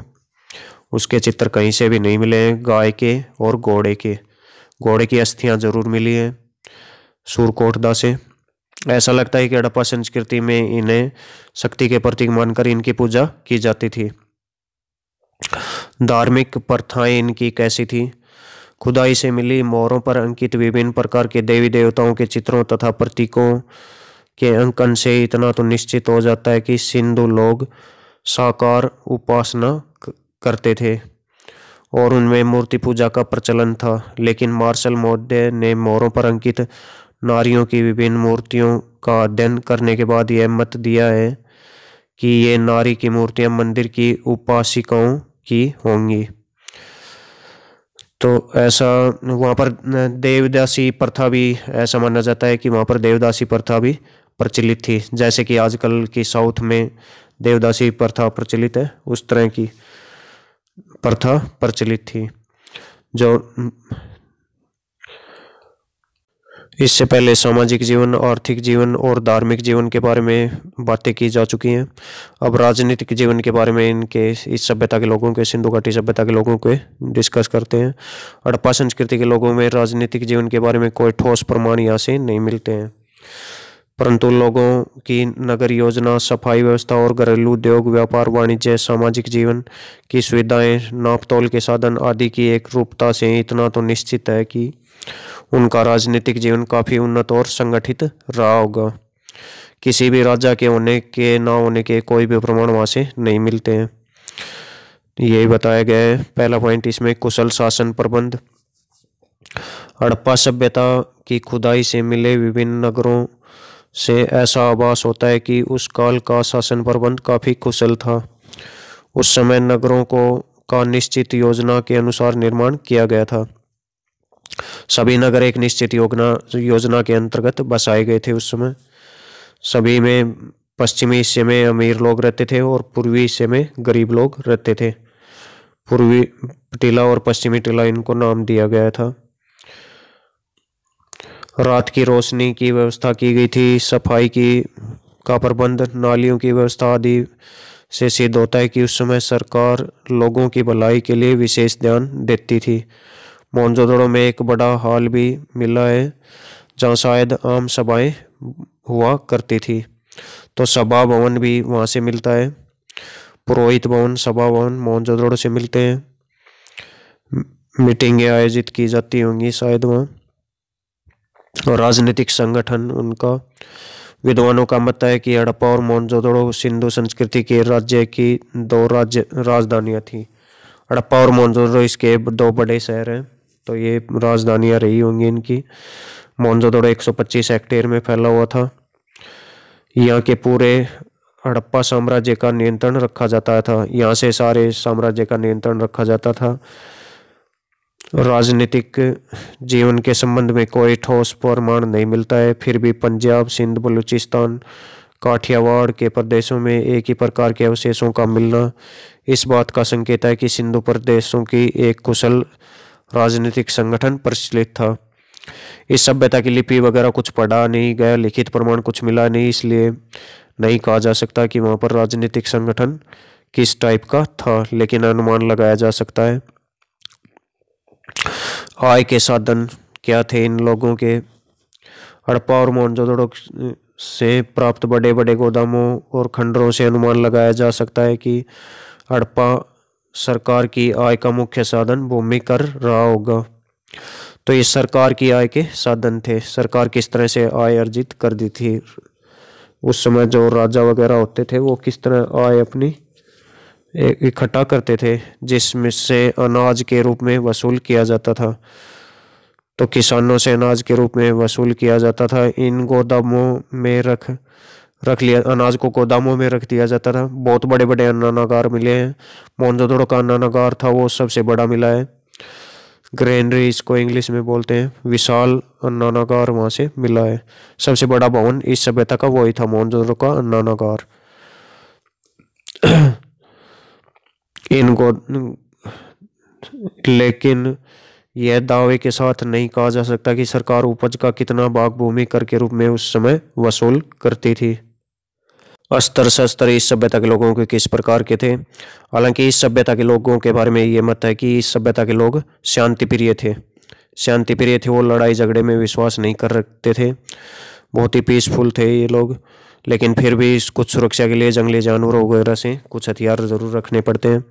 उसके चित्र कहीं से भी नहीं मिले हैं गाय के और घोड़े के घोड़े की अस्थियाँ ज़रूर मिली हैं सुरकोटदा से ऐसा लगता है कि हड़प्पा संस्कृति में इन्हें शक्ति के प्रतीक मानकर इनकी पूजा की जाती थी धार्मिक प्रथाएं इनकी कैसी थी खुदाई से मिली मोरों पर अंकित विभिन्न प्रकार के देवी देवताओं के चित्रों तथा प्रतीकों के अंकन से इतना तो निश्चित हो जाता है कि सिंधु लोग साकार उपासना करते थे और उनमें मूर्ति पूजा का प्रचलन था लेकिन मार्शल मोदे ने मोरों पर अंकित नारियों की विभिन्न मूर्तियों का अध्ययन करने के बाद यह मत दिया है कि ये नारी की मूर्तियां मंदिर की उपासिकाओं की होंगी तो ऐसा वहाँ पर देवदासी प्रथा भी ऐसा माना जाता है कि वहाँ पर देवदासी प्रथा भी प्रचलित थी जैसे कि आजकल की साउथ में देवदासी प्रथा प्रचलित है उस तरह की प्रथा प्रचलित थी जो इससे पहले सामाजिक जीवन आर्थिक जीवन और धार्मिक जीवन के बारे में बातें की जा चुकी हैं अब राजनीतिक जीवन के बारे में इनके इस सभ्यता के लोगों के सिंधु घाटी सभ्यता के लोगों के डिस्कस करते हैं हड़प्पा संस्कृति के लोगों में राजनीतिक जीवन के बारे में कोई ठोस प्रमाण यहाँ से नहीं मिलते हैं परंतु लोगों की नगर योजना सफाई व्यवस्था और घरेलू उद्योग व्यापार वाणिज्य सामाजिक जीवन की सुविधाएं नापतोल के साधन आदि की एक रूपता से इतना तो निश्चित है कि उनका राजनीतिक जीवन काफ़ी उन्नत और संगठित रहा होगा किसी भी राजा के होने के ना होने के कोई भी प्रमाण वहां से नहीं मिलते हैं यही बताया गया है पहला पॉइंट इसमें कुशल शासन प्रबंध हड़प्पा सभ्यता की खुदाई से मिले विभिन्न नगरों से ऐसा आभास होता है कि उस काल का शासन प्रबंध काफ़ी कुशल था उस समय नगरों को का निश्चित योजना के अनुसार निर्माण किया गया था सभी नगर एक निश्चित योजना योजना के अंतर्गत बसाए गए थे उस समय सभी में पश्चिमी हिस्से में अमीर लोग रहते थे और पूर्वी हिस्से में गरीब लोग रहते थे पूर्वी टीला और पश्चिमी टीला इनको नाम दिया गया था रात की रोशनी की व्यवस्था की गई थी सफाई की का प्रबंध नालियों की व्यवस्था आदि से सिद्ध होता है कि उस समय सरकार लोगों की भलाई के लिए विशेष ध्यान देती थी मोहनजोदड़ो में एक बड़ा हॉल भी मिला है जहाँ शायद आम सभाएं हुआ करती थी तो सभा भवन भी वहाँ से मिलता है पुरोहित भवन सभा भवन मोहनजोदड़ो से मिलते हैं मीटिंगें आयोजित की जाती होंगी शायद वहाँ और राजनीतिक संगठन उनका विद्वानों का मत है कि हड़प्पा और मोहनजोदड़ो सिंधु संस्कृति के राज्य की दो राज्य राजधानियाँ थीं हड़प्पा और मोहनजोदड़ो इसके दो बड़े शहर हैं तो ये राजधानियाँ रही होंगी इनकी मोहनजोदड़ो 125 हेक्टेयर में फैला हुआ था यहाँ के पूरे हड़प्पा साम्राज्य का नियंत्रण रखा जाता था यहाँ से सारे साम्राज्य का नियंत्रण रखा जाता था राजनीतिक जीवन के संबंध में कोई ठोस प्रमाण नहीं मिलता है फिर भी पंजाब सिंध बलूचिस्तान काठियावाड़ के प्रदेशों में एक ही प्रकार के अवशेषों का मिलना इस बात का संकेत है कि सिंधु प्रदेशों की एक कुशल राजनीतिक संगठन प्रचलित था इस सभ्यता की लिपि वगैरह कुछ पढ़ा नहीं गया लिखित प्रमाण कुछ मिला नहीं इसलिए नहीं कहा जा सकता कि वहाँ पर राजनीतिक संगठन किस टाइप का था लेकिन अनुमान लगाया जा सकता है आय के साधन क्या थे इन लोगों के हड़प्पा और मोहनजोदड़ो से प्राप्त बड़े बड़े गोदामों और खंडरों से अनुमान लगाया जा सकता है कि हड़प्पा सरकार की आय का मुख्य साधन भूमि कर रहा होगा तो ये सरकार की आय के साधन थे सरकार किस तरह से आय अर्जित कर दी थी उस समय जो राजा वगैरह होते थे वो किस तरह आय अपनी इकट्ठा करते थे जिसमें से अनाज के रूप में वसूल किया जाता था तो किसानों से अनाज के रूप में वसूल किया जाता था इन गोदामों में रख रख लिया अनाज को गोदामों में रख दिया जाता था बहुत बड़े बड़े अनानागार मिले हैं मोहनजोदड़ो का अनानागार था वो सबसे बड़ा मिला है ग्रेनरी इसको इंग्लिश में बोलते हैं विशाल अनानागार वहाँ से मिला है सबसे बड़ा भवन इस सभ्यता का वही था मोहनजोदड़ो का अनानागार इन लेकिन यह दावे के साथ नहीं कहा जा सकता कि सरकार उपज का कितना भाग भूमि कर के रूप में उस समय वसूल करती थी अस्तर शस्त्र इस सभ्यता के लोगों के किस प्रकार के थे हालांकि इस सभ्यता के लोगों के बारे में ये मत है कि इस सभ्यता के लोग शांति प्रिय थे शांति प्रिय थे वो लड़ाई झगड़े में विश्वास नहीं कर रखते थे बहुत ही पीसफुल थे ये लोग लेकिन फिर भी कुछ सुरक्षा के लिए जंगली जानवरों वगैरह से कुछ हथियार जरूर रखने पड़ते हैं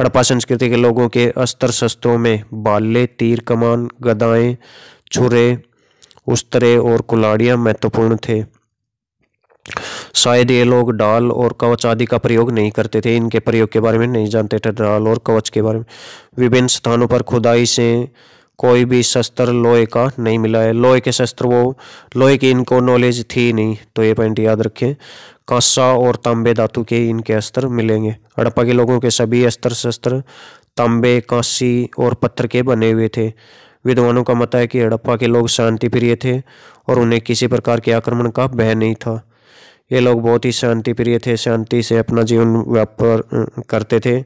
हड़प्पा संस्कृति के लोगों के अस्त्र शस्त्रों में बाले तीर कमान गदाएँ छुरे उस्तरे और कुलाड़ियाँ महत्वपूर्ण थे शायद ये लोग डाल और कवच आदि का प्रयोग नहीं करते थे इनके प्रयोग के बारे में नहीं जानते थे डाल और कवच के बारे में विभिन्न स्थानों पर खुदाई से कोई भी शस्त्र लोहे का नहीं मिला है लोहे के शस्त्र वो लोहे की इनको नॉलेज थी नहीं तो ये पॉइंट याद रखें कांसा और तांबे धातु के इनके अस्त्र मिलेंगे हड़प्पा के लोगों के सभी अस्त्र शस्त्र तांबे कांसी और पत्थर के बने हुए थे विद्वानों का मत है कि हड़प्पा के लोग शांति प्रिय थे और उन्हें किसी प्रकार के आक्रमण का भय नहीं था ये लोग बहुत ही शांति प्रिय थे शांति से अपना जीवन व्यापार करते थे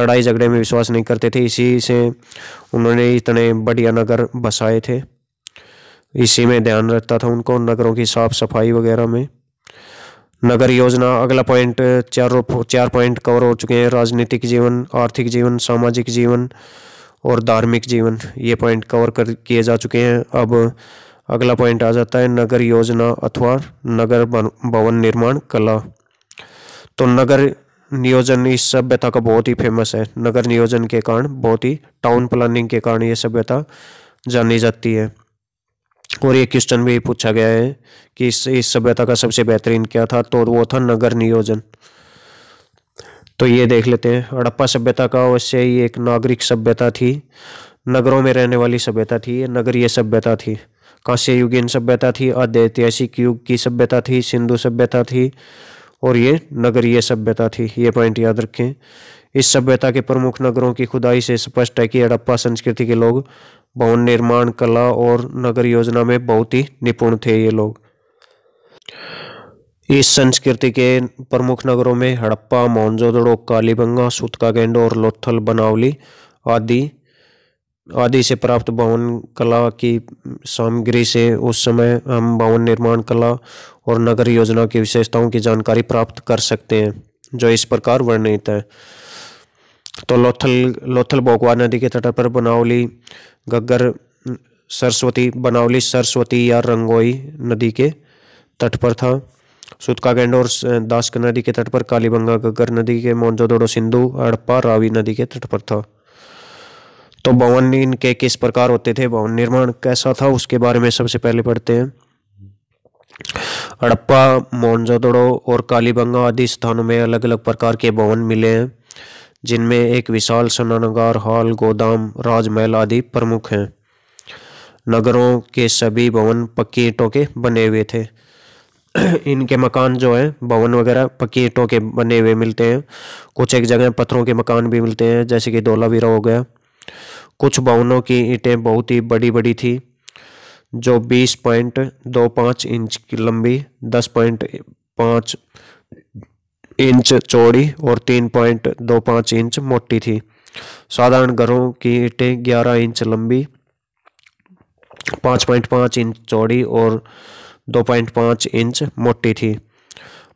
लड़ाई झगड़े में विश्वास नहीं करते थे इसी से उन्होंने इतने बढ़िया नगर बसाए थे इसी में ध्यान रखता था उनको नगरों की साफ सफाई वगैरह में नगर योजना अगला पॉइंट चारों चार पॉइंट कवर हो चुके हैं राजनीतिक जीवन आर्थिक जीवन सामाजिक जीवन और धार्मिक जीवन ये पॉइंट कवर कर किए जा चुके हैं अब अगला पॉइंट आ जाता है नगर योजना अथवा नगर भवन निर्माण कला तो नगर नियोजन इस सभ्यता का बहुत ही फेमस है नगर नियोजन के कारण बहुत ही टाउन प्लानिंग के कारण ये सभ्यता जानी जाती है और ये क्वेश्चन भी पूछा गया है कि इस इस सभ्यता का सबसे बेहतरीन क्या था तो वो था नगर नियोजन तो ये देख लेते हैं हड़प्पा सभ्यता का अवश्य ही एक नागरिक सभ्यता थी नगरों में रहने वाली सभ्यता थी ये नगरीय सभ्यता थी कांस्य युगीन सभ्यता थी अद्वैतिहासिक युग की सभ्यता थी सिंधु सभ्यता थी और ये नगरीय सभ्यता थी ये पॉइंट याद रखें इस सभ्यता के प्रमुख नगरों की खुदाई से स्पष्ट है कि हड़प्पा संस्कृति के लोग भवन निर्माण कला और नगर योजना में बहुत ही निपुण थे ये लोग इस संस्कृति के प्रमुख नगरों में हड़प्पा मोहनजोदड़ो कालीबंगा सुतका गेंडो और लोथल बनावली आदि आदि से प्राप्त भवन कला की सामग्री से उस समय हम भवन निर्माण कला और नगर योजना की विशेषताओं की जानकारी प्राप्त कर सकते हैं जो इस प्रकार वर्णित है तो लोथल लोथल बोगवा नदी के तट पर बनावली गग्गर सरस्वती बनावली सरस्वती या रंगोई नदी के तट पर था सुतकागेंड और दासक नदी के तट पर कालीबंगा गग्गर नदी के मोनजोदड़ो सिंधु हड़प्पा रावी नदी के तट पर था तो भवन इनके किस प्रकार होते थे भवन निर्माण कैसा था उसके बारे में सबसे पहले पढ़ते हैं हड़प्पा मोनजोदड़ो और कालीबंगा आदि स्थानों में अलग अलग प्रकार के भवन मिले हैं जिनमें एक विशाल स्नानगार हॉल गोदाम राजमहल आदि प्रमुख हैं नगरों के सभी भवन पक्की ईंटों के बने हुए थे इनके मकान जो हैं भवन वगैरह पक्की ईंटों के बने हुए मिलते हैं कुछ एक जगह पत्थरों के मकान भी मिलते हैं जैसे कि धोलावीरा हो गया कुछ भवनों की ईंटें बहुत ही बड़ी बड़ी थी जो 20.25 इंच की लंबी 10.5 इंच चौड़ी और 3.25 इंच मोटी थी साधारण घरों की ईंटें 11 इंच लंबी 5.5 इंच चौड़ी और 2.5 इंच मोटी थी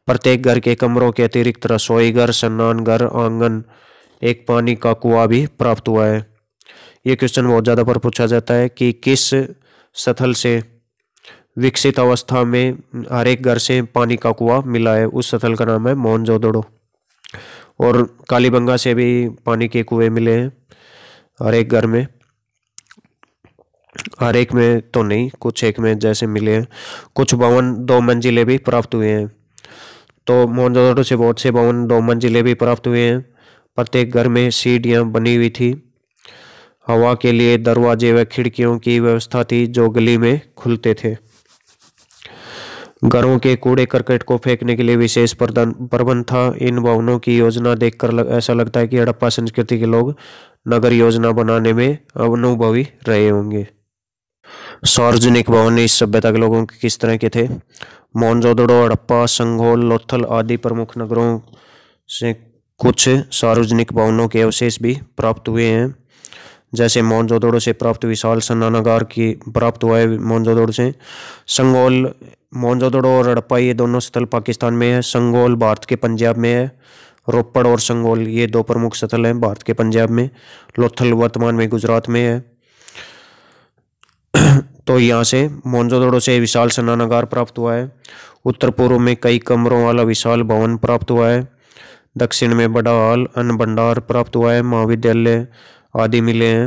प्रत्येक घर के कमरों के अतिरिक्त रसोई घर स्नान घर आंगन एक पानी का कुआं भी प्राप्त हुआ है ये क्वेश्चन बहुत ज़्यादा पर पूछा जाता है कि किस स्थल से विकसित अवस्था में हर एक घर से पानी का कुआ मिला है उस स्थल का नाम है मोहनजोदड़ो और कालीबंगा से भी पानी के कुएं मिले हैं हर एक घर में हर एक में तो नहीं कुछ एक में जैसे मिले हैं कुछ भवन दो मंजिले भी प्राप्त हुए हैं तो मोहनजोदड़ो से बहुत से भवन दो मंजिले भी प्राप्त हुए हैं प्रत्येक घर में सीढ़ियाँ बनी हुई थी हवा के लिए दरवाजे व खिड़कियों की व्यवस्था थी जो गली में खुलते थे घरों के कूड़े करकट को फेंकने के लिए विशेष प्रबंध था इन भवनों की योजना देखकर लग, ऐसा लगता है कि हड़प्पा संस्कृति के लोग नगर योजना बनाने में अनुभवी रहे होंगे सार्वजनिक भवन इस सभ्यता के लोगों के किस तरह के थे मोनजोदड़ो हड़प्पा संगोल लोथल आदि प्रमुख नगरों से कुछ सार्वजनिक भवनों के अवशेष भी प्राप्त हुए हैं जैसे मोहनजोदड़ो से प्राप्त विशाल सन्नानागार की प्राप्त हुआ है मोनजोदोड़ से संगोल मौनजोदड़ो और रड़पा ये दोनों स्थल पाकिस्तान में है संगोल भारत के पंजाब में है रोपड़ और संगोल ये दो प्रमुख स्थल हैं भारत के पंजाब में लोथल वर्तमान में गुजरात में है तो यहाँ से मौनजोदड़ो से विशाल सन्नानागार प्राप्त हुआ है उत्तर पूर्व में कई कमरों वाला विशाल भवन प्राप्त हुआ है दक्षिण में बड़ा हाल अन्न भंडार प्राप्त हुआ है महाविद्यालय आदि मिले हैं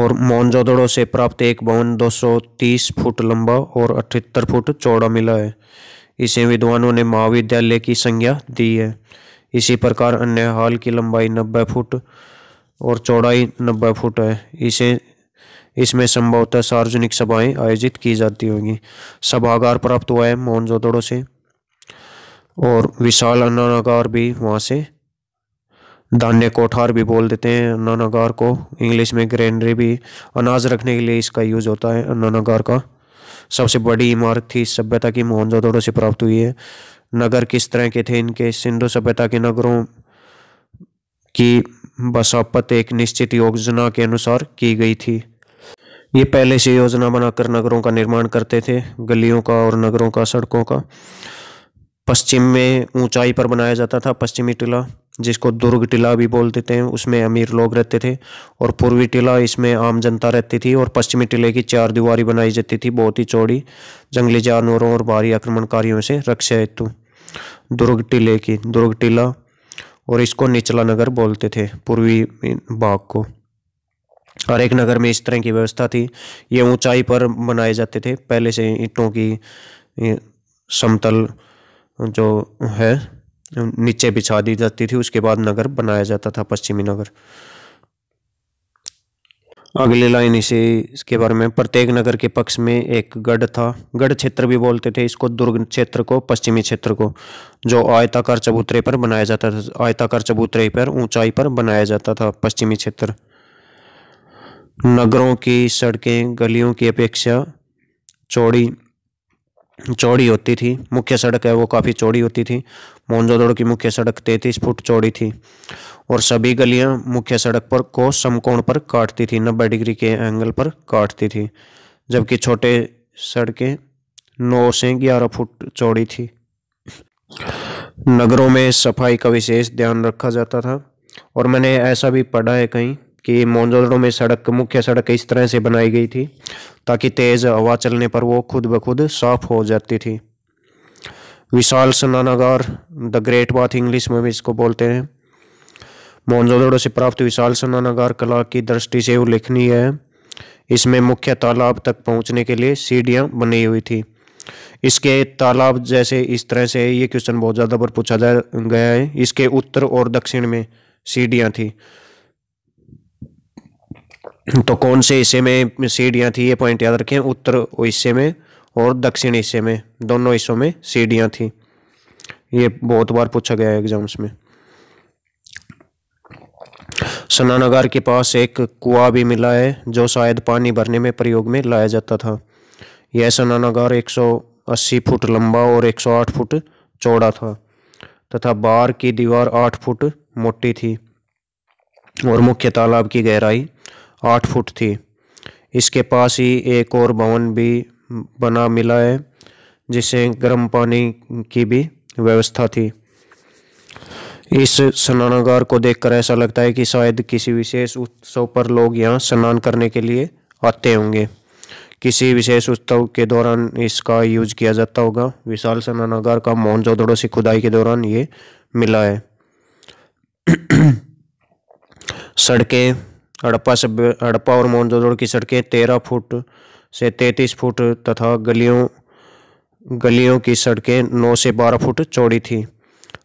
और मोहनजोदड़ो से प्राप्त एक भवन 230 फुट लंबा और अठहत्तर फुट चौड़ा मिला है इसे विद्वानों ने महाविद्यालय की संज्ञा दी है इसी प्रकार अन्य हाल की लंबाई 90 फुट और चौड़ाई 90 फुट है इसे इसमें संभवतः सार्वजनिक सभाएं आयोजित की जाती होंगी सभागार प्राप्त हुआ है मोहनजोदड़ो से और विशाल अन्नागार भी वहाँ से धान्य कोठार भी बोल देते हैं नानागार को इंग्लिश में ग्रेनरी भी अनाज रखने के लिए इसका यूज़ होता है नानागार का सबसे बड़ी इमारत थी सभ्यता की मोहनजोदड़ो से प्राप्त हुई है नगर किस तरह के थे इनके सिंधु सभ्यता के नगरों की बसापत एक निश्चित योजना के अनुसार की गई थी ये पहले से योजना बनाकर नगरों का निर्माण करते थे गलियों का और नगरों का सड़कों का पश्चिम में ऊंचाई पर बनाया जाता था पश्चिमी टिला जिसको दुर्ग टीला भी बोल देते हैं उसमें अमीर लोग रहते थे और पूर्वी टीला इसमें आम जनता रहती थी और पश्चिमी टीले की चार दीवारी बनाई जाती थी बहुत ही चौड़ी जंगली जानवरों और भारी आक्रमणकारियों से रक्षा हेतु दुर्ग टीले की दुर्ग टीला और इसको निचला नगर बोलते थे पूर्वी भाग को हर एक नगर में इस तरह की व्यवस्था थी ये ऊंचाई पर बनाए जाते थे पहले से ईंटों की समतल जो है नीचे बिछा दी जाती थी उसके बाद नगर बनाया जाता था पश्चिमी नगर अगली लाइन इसे इसके बारे में प्रत्येक नगर के पक्ष में एक गढ़ था गढ़ क्षेत्र भी बोलते थे इसको दुर्ग क्षेत्र को पश्चिमी क्षेत्र को जो आयताकार चबूतरे पर बनाया जाता था आयताकार चबूतरे पर ऊंचाई पर बनाया जाता था पश्चिमी क्षेत्र नगरों की सड़कें गलियों की अपेक्षा चौड़ी चौड़ी होती थी मुख्य सड़क है वो काफ़ी चौड़ी होती थी मोहनजोदड़ो की मुख्य सड़क तैंतीस फुट चौड़ी थी और सभी गलियां मुख्य सड़क पर को समकोण पर काटती थी नब्बे डिग्री के एंगल पर काटती थी जबकि छोटे सड़कें नौ से ग्यारह फुट चौड़ी थी नगरों में सफाई का विशेष ध्यान रखा जाता था और मैंने ऐसा भी पढ़ा है कहीं कि मोहनजोदड़ो में सड़क मुख्य सड़क इस तरह से बनाई गई थी ताकि तेज़ हवा चलने पर वो खुद ब खुद साफ हो जाती थी विशाल सनानागार द ग्रेट बाथ इंग्लिश में भी इसको बोलते हैं मोहनजोदड़ो से प्राप्त विशाल सनानागार कला की दृष्टि से उल्लेखनीय है इसमें मुख्य तालाब तक पहुंचने के लिए सीढ़ियां बनी हुई थी इसके तालाब जैसे इस तरह से ये क्वेश्चन बहुत ज़्यादा पर पूछा जा गया है इसके उत्तर और दक्षिण में सीढ़ियाँ थी तो कौन से हिस्से में सीढ़ियाँ थी ये पॉइंट याद रखें उत्तर हिस्से में और दक्षिण हिस्से में दोनों हिस्सों में सीढ़ियाँ थी ये बहुत बार पूछा गया है एग्जाम्स में सनानगर के पास एक कुआ भी मिला है जो शायद पानी भरने में प्रयोग में लाया जाता था यह सनानगर 180 फुट लंबा और 108 फुट चौड़ा था तथा बार की दीवार 8 फुट मोटी थी और मुख्य तालाब की गहराई 8 फुट थी इसके पास ही एक और भवन भी बना मिला है जिसे गर्म पानी की भी व्यवस्था थी इस स्नानागार को देखकर ऐसा लगता है कि शायद किसी विशेष उत्सव पर लोग यहाँ स्नान करने के लिए आते होंगे किसी विशेष उत्सव के दौरान इसका यूज किया जाता होगा विशाल स्नानागार का मोहनजोदड़ो से खुदाई के दौरान ये मिला है सड़कें हड़प्पा सभ्य हड़प्पा और मोहन जोदड़ो की सड़कें तेरह फुट से तैंतीस फुट तथा गलियों गलियों की सड़कें नौ से बारह फुट चौड़ी थी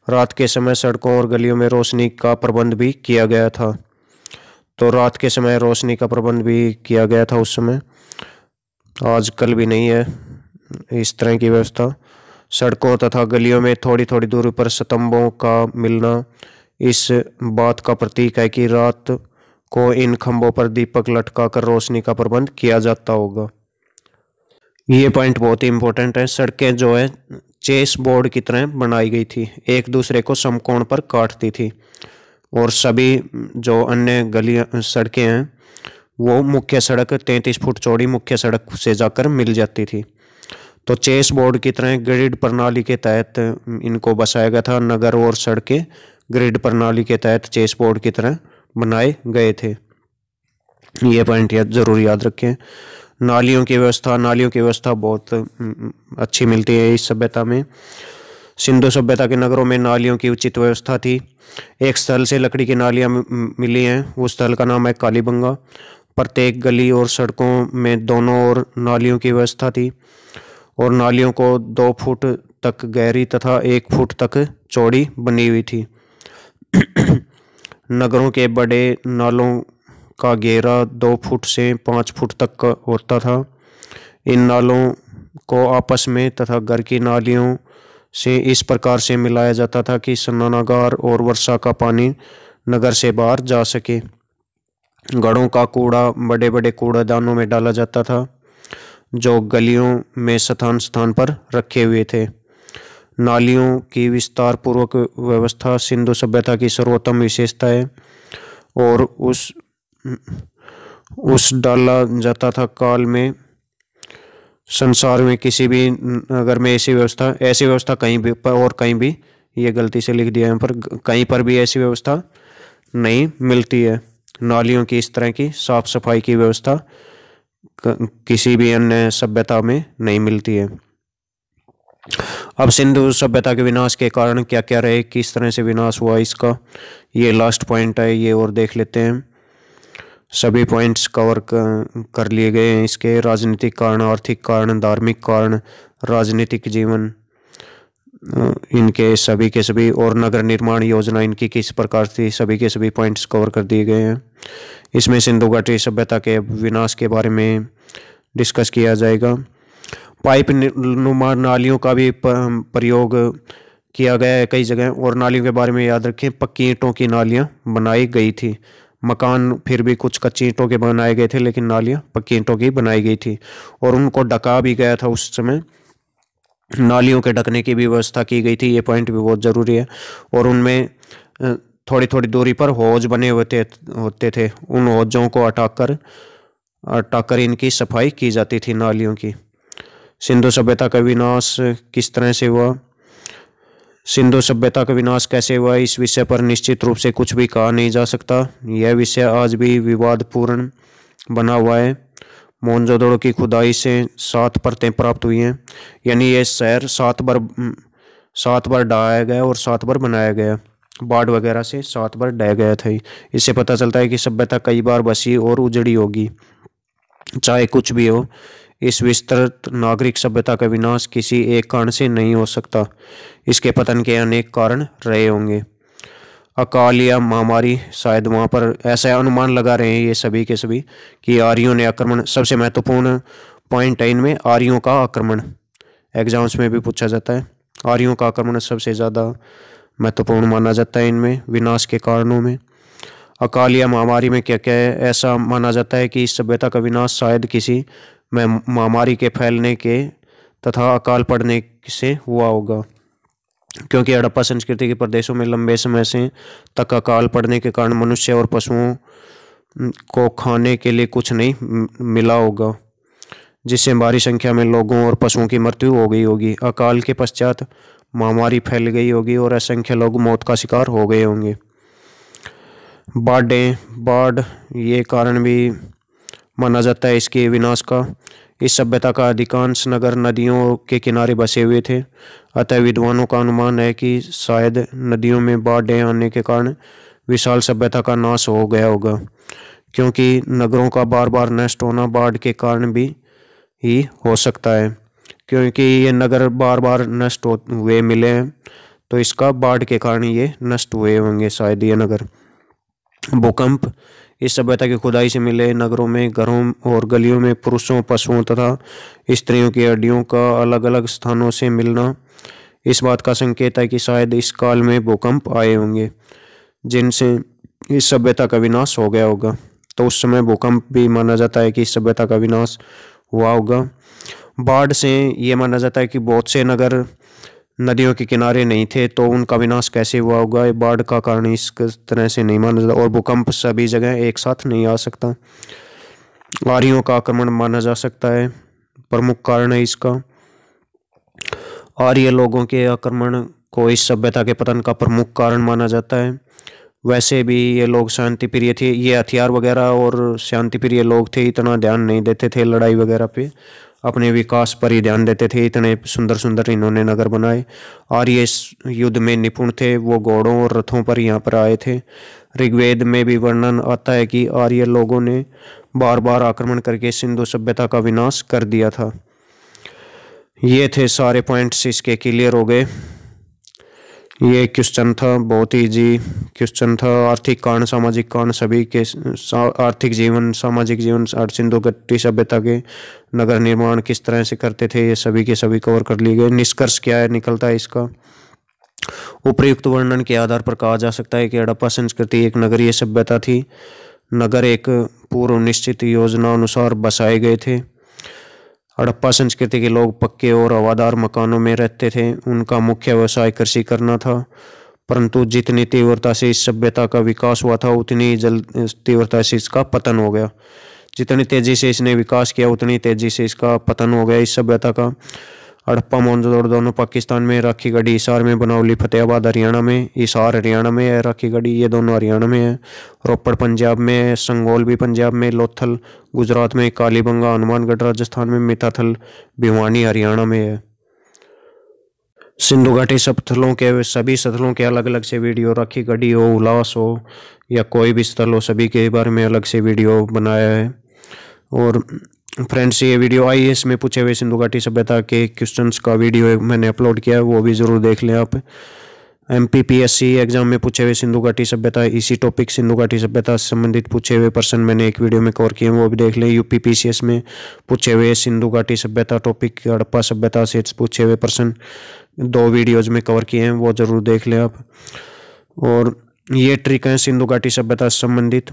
रात के समय सड़कों और गलियों में रोशनी का प्रबंध भी किया गया था तो रात के समय रोशनी का प्रबंध भी किया गया था उस समय आजकल भी नहीं है इस तरह की व्यवस्था सड़कों तथा गलियों में थोड़ी थोड़ी दूरी पर स्तंभों का मिलना इस बात का प्रतीक है कि रात को इन खंभों पर दीपक लटकाकर रोशनी का प्रबंध किया जाता होगा ये पॉइंट बहुत ही इंपॉर्टेंट है सड़कें जो है चेस बोर्ड की तरह बनाई गई थी एक दूसरे को समकोण पर काटती थी और सभी जो अन्य गलियाँ सड़कें हैं वो मुख्य सड़क तैंतीस फुट चौड़ी मुख्य सड़क से जाकर मिल जाती थी तो चेस बोर्ड की तरह ग्रिड प्रणाली के तहत इनको बसाया गया था नगर और सड़कें ग्रिड प्रणाली के तहत चेस बोर्ड की तरह बनाए गए थे ये पॉइंट याद जरूर याद रखें नालियों की व्यवस्था नालियों की व्यवस्था बहुत अच्छी मिलती है इस सभ्यता में सिंधु सभ्यता के नगरों में नालियों की उचित व्यवस्था थी एक स्थल से लकड़ी की नालियाँ मिली हैं उस स्थल का नाम है कालीबंगा प्रत्येक गली और सड़कों में दोनों ओर नालियों की व्यवस्था थी और नालियों को दो फुट तक गहरी तथा एक फुट तक चौड़ी बनी हुई थी नगरों के बड़े नालों का घेरा दो फुट से पाँच फुट तक का होता था इन नालों को आपस में तथा घर की नालियों से इस प्रकार से मिलाया जाता था कि स्नानागार और वर्षा का पानी नगर से बाहर जा सके गढ़ों का कूड़ा बड़े बड़े कूड़ादानों में डाला जाता था जो गलियों में स्थान स्थान पर रखे हुए थे नालियों की विस्तार पूर्वक व्यवस्था सिंधु सभ्यता की सर्वोत्तम विशेषता है और उस उस डाला जाता था काल में संसार में किसी भी अगर में ऐसी व्यवस्था ऐसी व्यवस्था कहीं भी पर और कहीं भी ये गलती से लिख दिया है पर कहीं पर भी ऐसी व्यवस्था नहीं मिलती है नालियों की इस तरह की साफ सफाई की व्यवस्था किसी भी अन्य सभ्यता में नहीं मिलती है अब सिंधु सभ्यता के विनाश के कारण क्या क्या रहे किस तरह से विनाश हुआ इसका ये लास्ट पॉइंट है ये और देख लेते हैं सभी पॉइंट्स कवर कर लिए गए हैं इसके राजनीतिक कारण आर्थिक कारण धार्मिक कारण राजनीतिक जीवन इनके सभी के सभी और नगर निर्माण योजना इनकी किस प्रकार थी सभी के सभी पॉइंट्स कवर कर दिए गए हैं इसमें सिंधु घाटी सभ्यता के विनाश के बारे में डिस्कस किया जाएगा पाइप नुमा नालियों का भी प्रयोग किया गया है कई जगह और नालियों के बारे में याद रखें पक्की ईंटों की नालियाँ बनाई गई थी मकान फिर भी कुछ कच्चे ईंटों के बनाए गए थे लेकिन नालियाँ पक्की ईंटों की बनाई गई थी और उनको डका भी गया था उस समय नालियों के ढकने की भी व्यवस्था की गई थी ये पॉइंट भी बहुत ज़रूरी है और उनमें थोड़ी थोड़ी दूरी पर हौज बने होते होते थे उन हौजों को हटाकर कर इनकी सफाई की जाती थी नालियों की सिंधु सभ्यता का विनाश किस तरह से हुआ सिंधु सभ्यता का विनाश कैसे हुआ इस विषय पर निश्चित रूप से कुछ भी कहा नहीं जा सकता यह विषय आज भी विवादपूर्ण बना हुआ है मोहनजोदड़ो की खुदाई से सात परतें प्राप्त हुई हैं यानी यह शहर सात बार सात बार डाया गया और सात बार बनाया गया बाढ़ वगैरह से सात बार डह गया था इससे पता चलता है कि सभ्यता कई बार बसी और उजड़ी होगी चाहे कुछ भी हो इस विस्तृत नागरिक सभ्यता का विनाश किसी एक कारण से नहीं हो सकता इसके पतन के अनेक कारण रहे होंगे अकाल या महामारी शायद वहाँ पर ऐसा अनुमान लगा रहे हैं ये सभी के सभी कि आर्यों ने आक्रमण सबसे महत्वपूर्ण पॉइंट है इनमें आर्यों का आक्रमण एग्जाम्स में भी पूछा जाता है आर्यों का आक्रमण सबसे ज़्यादा महत्वपूर्ण माना जाता है इनमें विनाश के कारणों में अकाल या महामारी में क्या क्या है ऐसा माना जाता है कि इस सभ्यता का विनाश शायद किसी में महामारी के फैलने के तथा अकाल पड़ने से हुआ होगा क्योंकि हड़प्पा संस्कृति के प्रदेशों में लंबे समय से तक अकाल पड़ने के कारण मनुष्य और पशुओं को खाने के लिए कुछ नहीं मिला होगा जिससे भारी संख्या में लोगों और पशुओं की मृत्यु हो गई होगी अकाल के पश्चात महामारी फैल गई होगी और असंख्य लोग मौत का शिकार हो गए होंगे बाढ़ें बाढ़ ये कारण भी माना जाता है इसके विनाश का इस सभ्यता का अधिकांश नगर नदियों के किनारे बसे हुए थे अतः विद्वानों का अनुमान है कि शायद नदियों में बाढ़ आने के कारण विशाल सभ्यता का नाश हो गया होगा क्योंकि नगरों का बार बार नष्ट होना बाढ़ के कारण भी ही हो सकता है क्योंकि ये नगर बार बार नष्ट हुए मिले हैं तो इसका बाढ़ के कारण ये नष्ट हुए होंगे शायद ये नगर भूकंप इस सभ्यता की खुदाई से मिले नगरों में घरों और गलियों में पुरुषों पशुओं तथा स्त्रियों की हड्डियों का अलग अलग स्थानों से मिलना इस बात का संकेत है कि शायद इस काल में भूकंप आए होंगे जिनसे इस सभ्यता का विनाश हो गया होगा तो उस समय भूकंप भी माना जाता है कि इस सभ्यता का विनाश हुआ होगा बाढ़ से ये माना जाता है कि बहुत से नगर नदियों के किनारे नहीं थे तो उनका विनाश कैसे हुआ होगा बाढ़ का कारण इस तरह से नहीं माना जाता और भूकंप सभी जगह एक साथ नहीं आ सकता आर्यों का आक्रमण माना जा सकता है प्रमुख कारण है इसका आर्य लोगों के आक्रमण को इस सभ्यता के पतन का प्रमुख कारण माना जाता है वैसे भी ये लोग शांति प्रिय थे ये हथियार वगैरह और शांति प्रिय लोग थे इतना ध्यान नहीं देते थे लड़ाई वगैरह पे अपने विकास पर ही ध्यान देते थे इतने सुंदर सुंदर इन्होंने नगर बनाए आर्य युद्ध में निपुण थे वो घोड़ों और रथों पर यहाँ पर आए थे ऋग्वेद में भी वर्णन आता है कि आर्य लोगों ने बार बार आक्रमण करके सिंधु सभ्यता का विनाश कर दिया था ये थे सारे पॉइंट्स इसके क्लियर हो गए ये क्वेश्चन था बहुत ही इजी क्वेश्चन था आर्थिक कारण सामाजिक कारण सभी के आर्थिक जीवन सामाजिक जीवन सिंधु घट्टी सभ्यता के नगर निर्माण किस तरह से करते थे ये सभी के सभी कवर कर लिए गए निष्कर्ष क्या है निकलता है इसका उपयुक्त वर्णन के आधार पर कहा जा सकता है कि हड़प्पा संस्कृति एक नगरीय सभ्यता थी नगर एक पूर्व निश्चित योजना अनुसार बसाए गए थे हड़प्पा संस्कृति के लोग पक्के और हवादार मकानों में रहते थे उनका मुख्य व्यवसाय कृषि करना था परंतु जितनी तीव्रता से इस सभ्यता का विकास हुआ था उतनी जल तीव्रता से इसका पतन हो गया जितनी तेज़ी से इसने विकास किया उतनी तेज़ी से इसका पतन हो गया इस सभ्यता का हड़प्पा मोहनजोदड़ो दोनों पाकिस्तान में राखी गढ़ी हिसार में बनावली फतेहाबाद हरियाणा में हिसार हरियाणा में है राखी गढ़ी ये दोनों हरियाणा में है रोपड़ पंजाब में है संगोल भी पंजाब में लोथल गुजरात में कालीबंगा हनुमानगढ़ राजस्थान में मिथाथल भिवानी हरियाणा में है सिंधु घाटी स्थलों के सभी स्थलों के अलग अलग से वीडियो राखी गढ़ी हो उल्लास हो या कोई भी स्थल हो सभी के बारे में अलग से वीडियो बनाया है और फ्रेंड्स ये वीडियो आई एस में पूछे हुए सिंधु घाटी सभ्यता के क्वेश्चंस का वीडियो मैंने अपलोड किया है वो भी ज़रूर देख लें आप M P P S C exam में पूछे हुए सिंधु घाटी सभ्यता इसी टॉपिक सिंधु घाटी सभ्यता से संबंधित पूछे हुए पर्सन मैंने एक वीडियो में कवर किए हैं वो भी देख लें यू पी सी एस में पूछे हुए सिंधु घाटी सभ्यता टॉपिक हड़प्पा सभ्यता से पूछे हुए पर्सन दो वीडियोज़ में कवर किए हैं वो ज़रूर देख लें आप और ये ट्रिक हैं सिंधु घाटी सभ्यता से संबंधित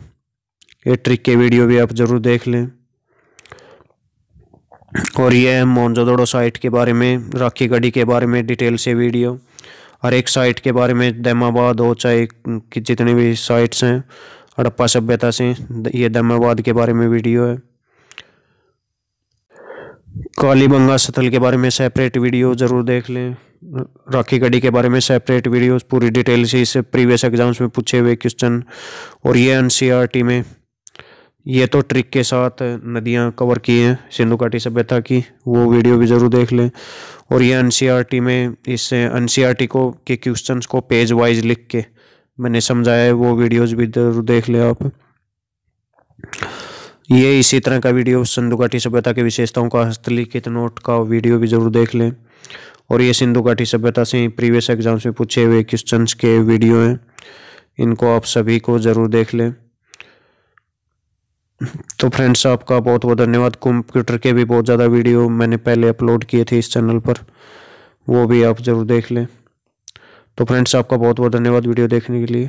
ये ट्रिक के वीडियो भी आप ज़रूर देख लें और यह है मोनजोदड़ो साइट के बारे में राखी गढ़ी के बारे में डिटेल से वीडियो हर एक साइट के बारे में दैमाबाद हो चाहे जितने भी साइट्स हैं हड़प्पा सभ्यता से ये दैमाबाद के बारे में वीडियो है कालीबंगा स्थल के बारे में सेपरेट वीडियो ज़रूर देख लें राखी गढ़ी के बारे में सेपरेट वीडियोस पूरी डिटेल से इस प्रीवियस एग्जाम्स में पूछे हुए क्वेश्चन और ये एन e में ये तो ट्रिक के साथ नदियाँ कवर की हैं सिंधु घाटी सभ्यता की वो वीडियो भी ज़रूर देख लें और ये एन e में इस एन e को के क्वेश्चंस को पेज वाइज लिख के मैंने समझाया है वो वीडियोज़ भी ज़रूर देख लें आप ये इसी तरह का वीडियो सिंधु घाटी सभ्यता की विशेषताओं का हस्तलिखित नोट का वीडियो भी ज़रूर देख लें और ये सिंधु घाटी सभ्यता से प्रीवियस एग्जाम से पूछे हुए क्वेश्चन के वीडियो हैं इनको आप सभी को ज़रूर देख लें तो फ्रेंड्स आपका बहुत बहुत धन्यवाद कंप्यूटर के भी बहुत ज़्यादा वीडियो मैंने पहले अपलोड किए थे इस चैनल पर वो भी आप ज़रूर देख लें तो फ्रेंड्स आपका बहुत बहुत धन्यवाद वीडियो देखने के लिए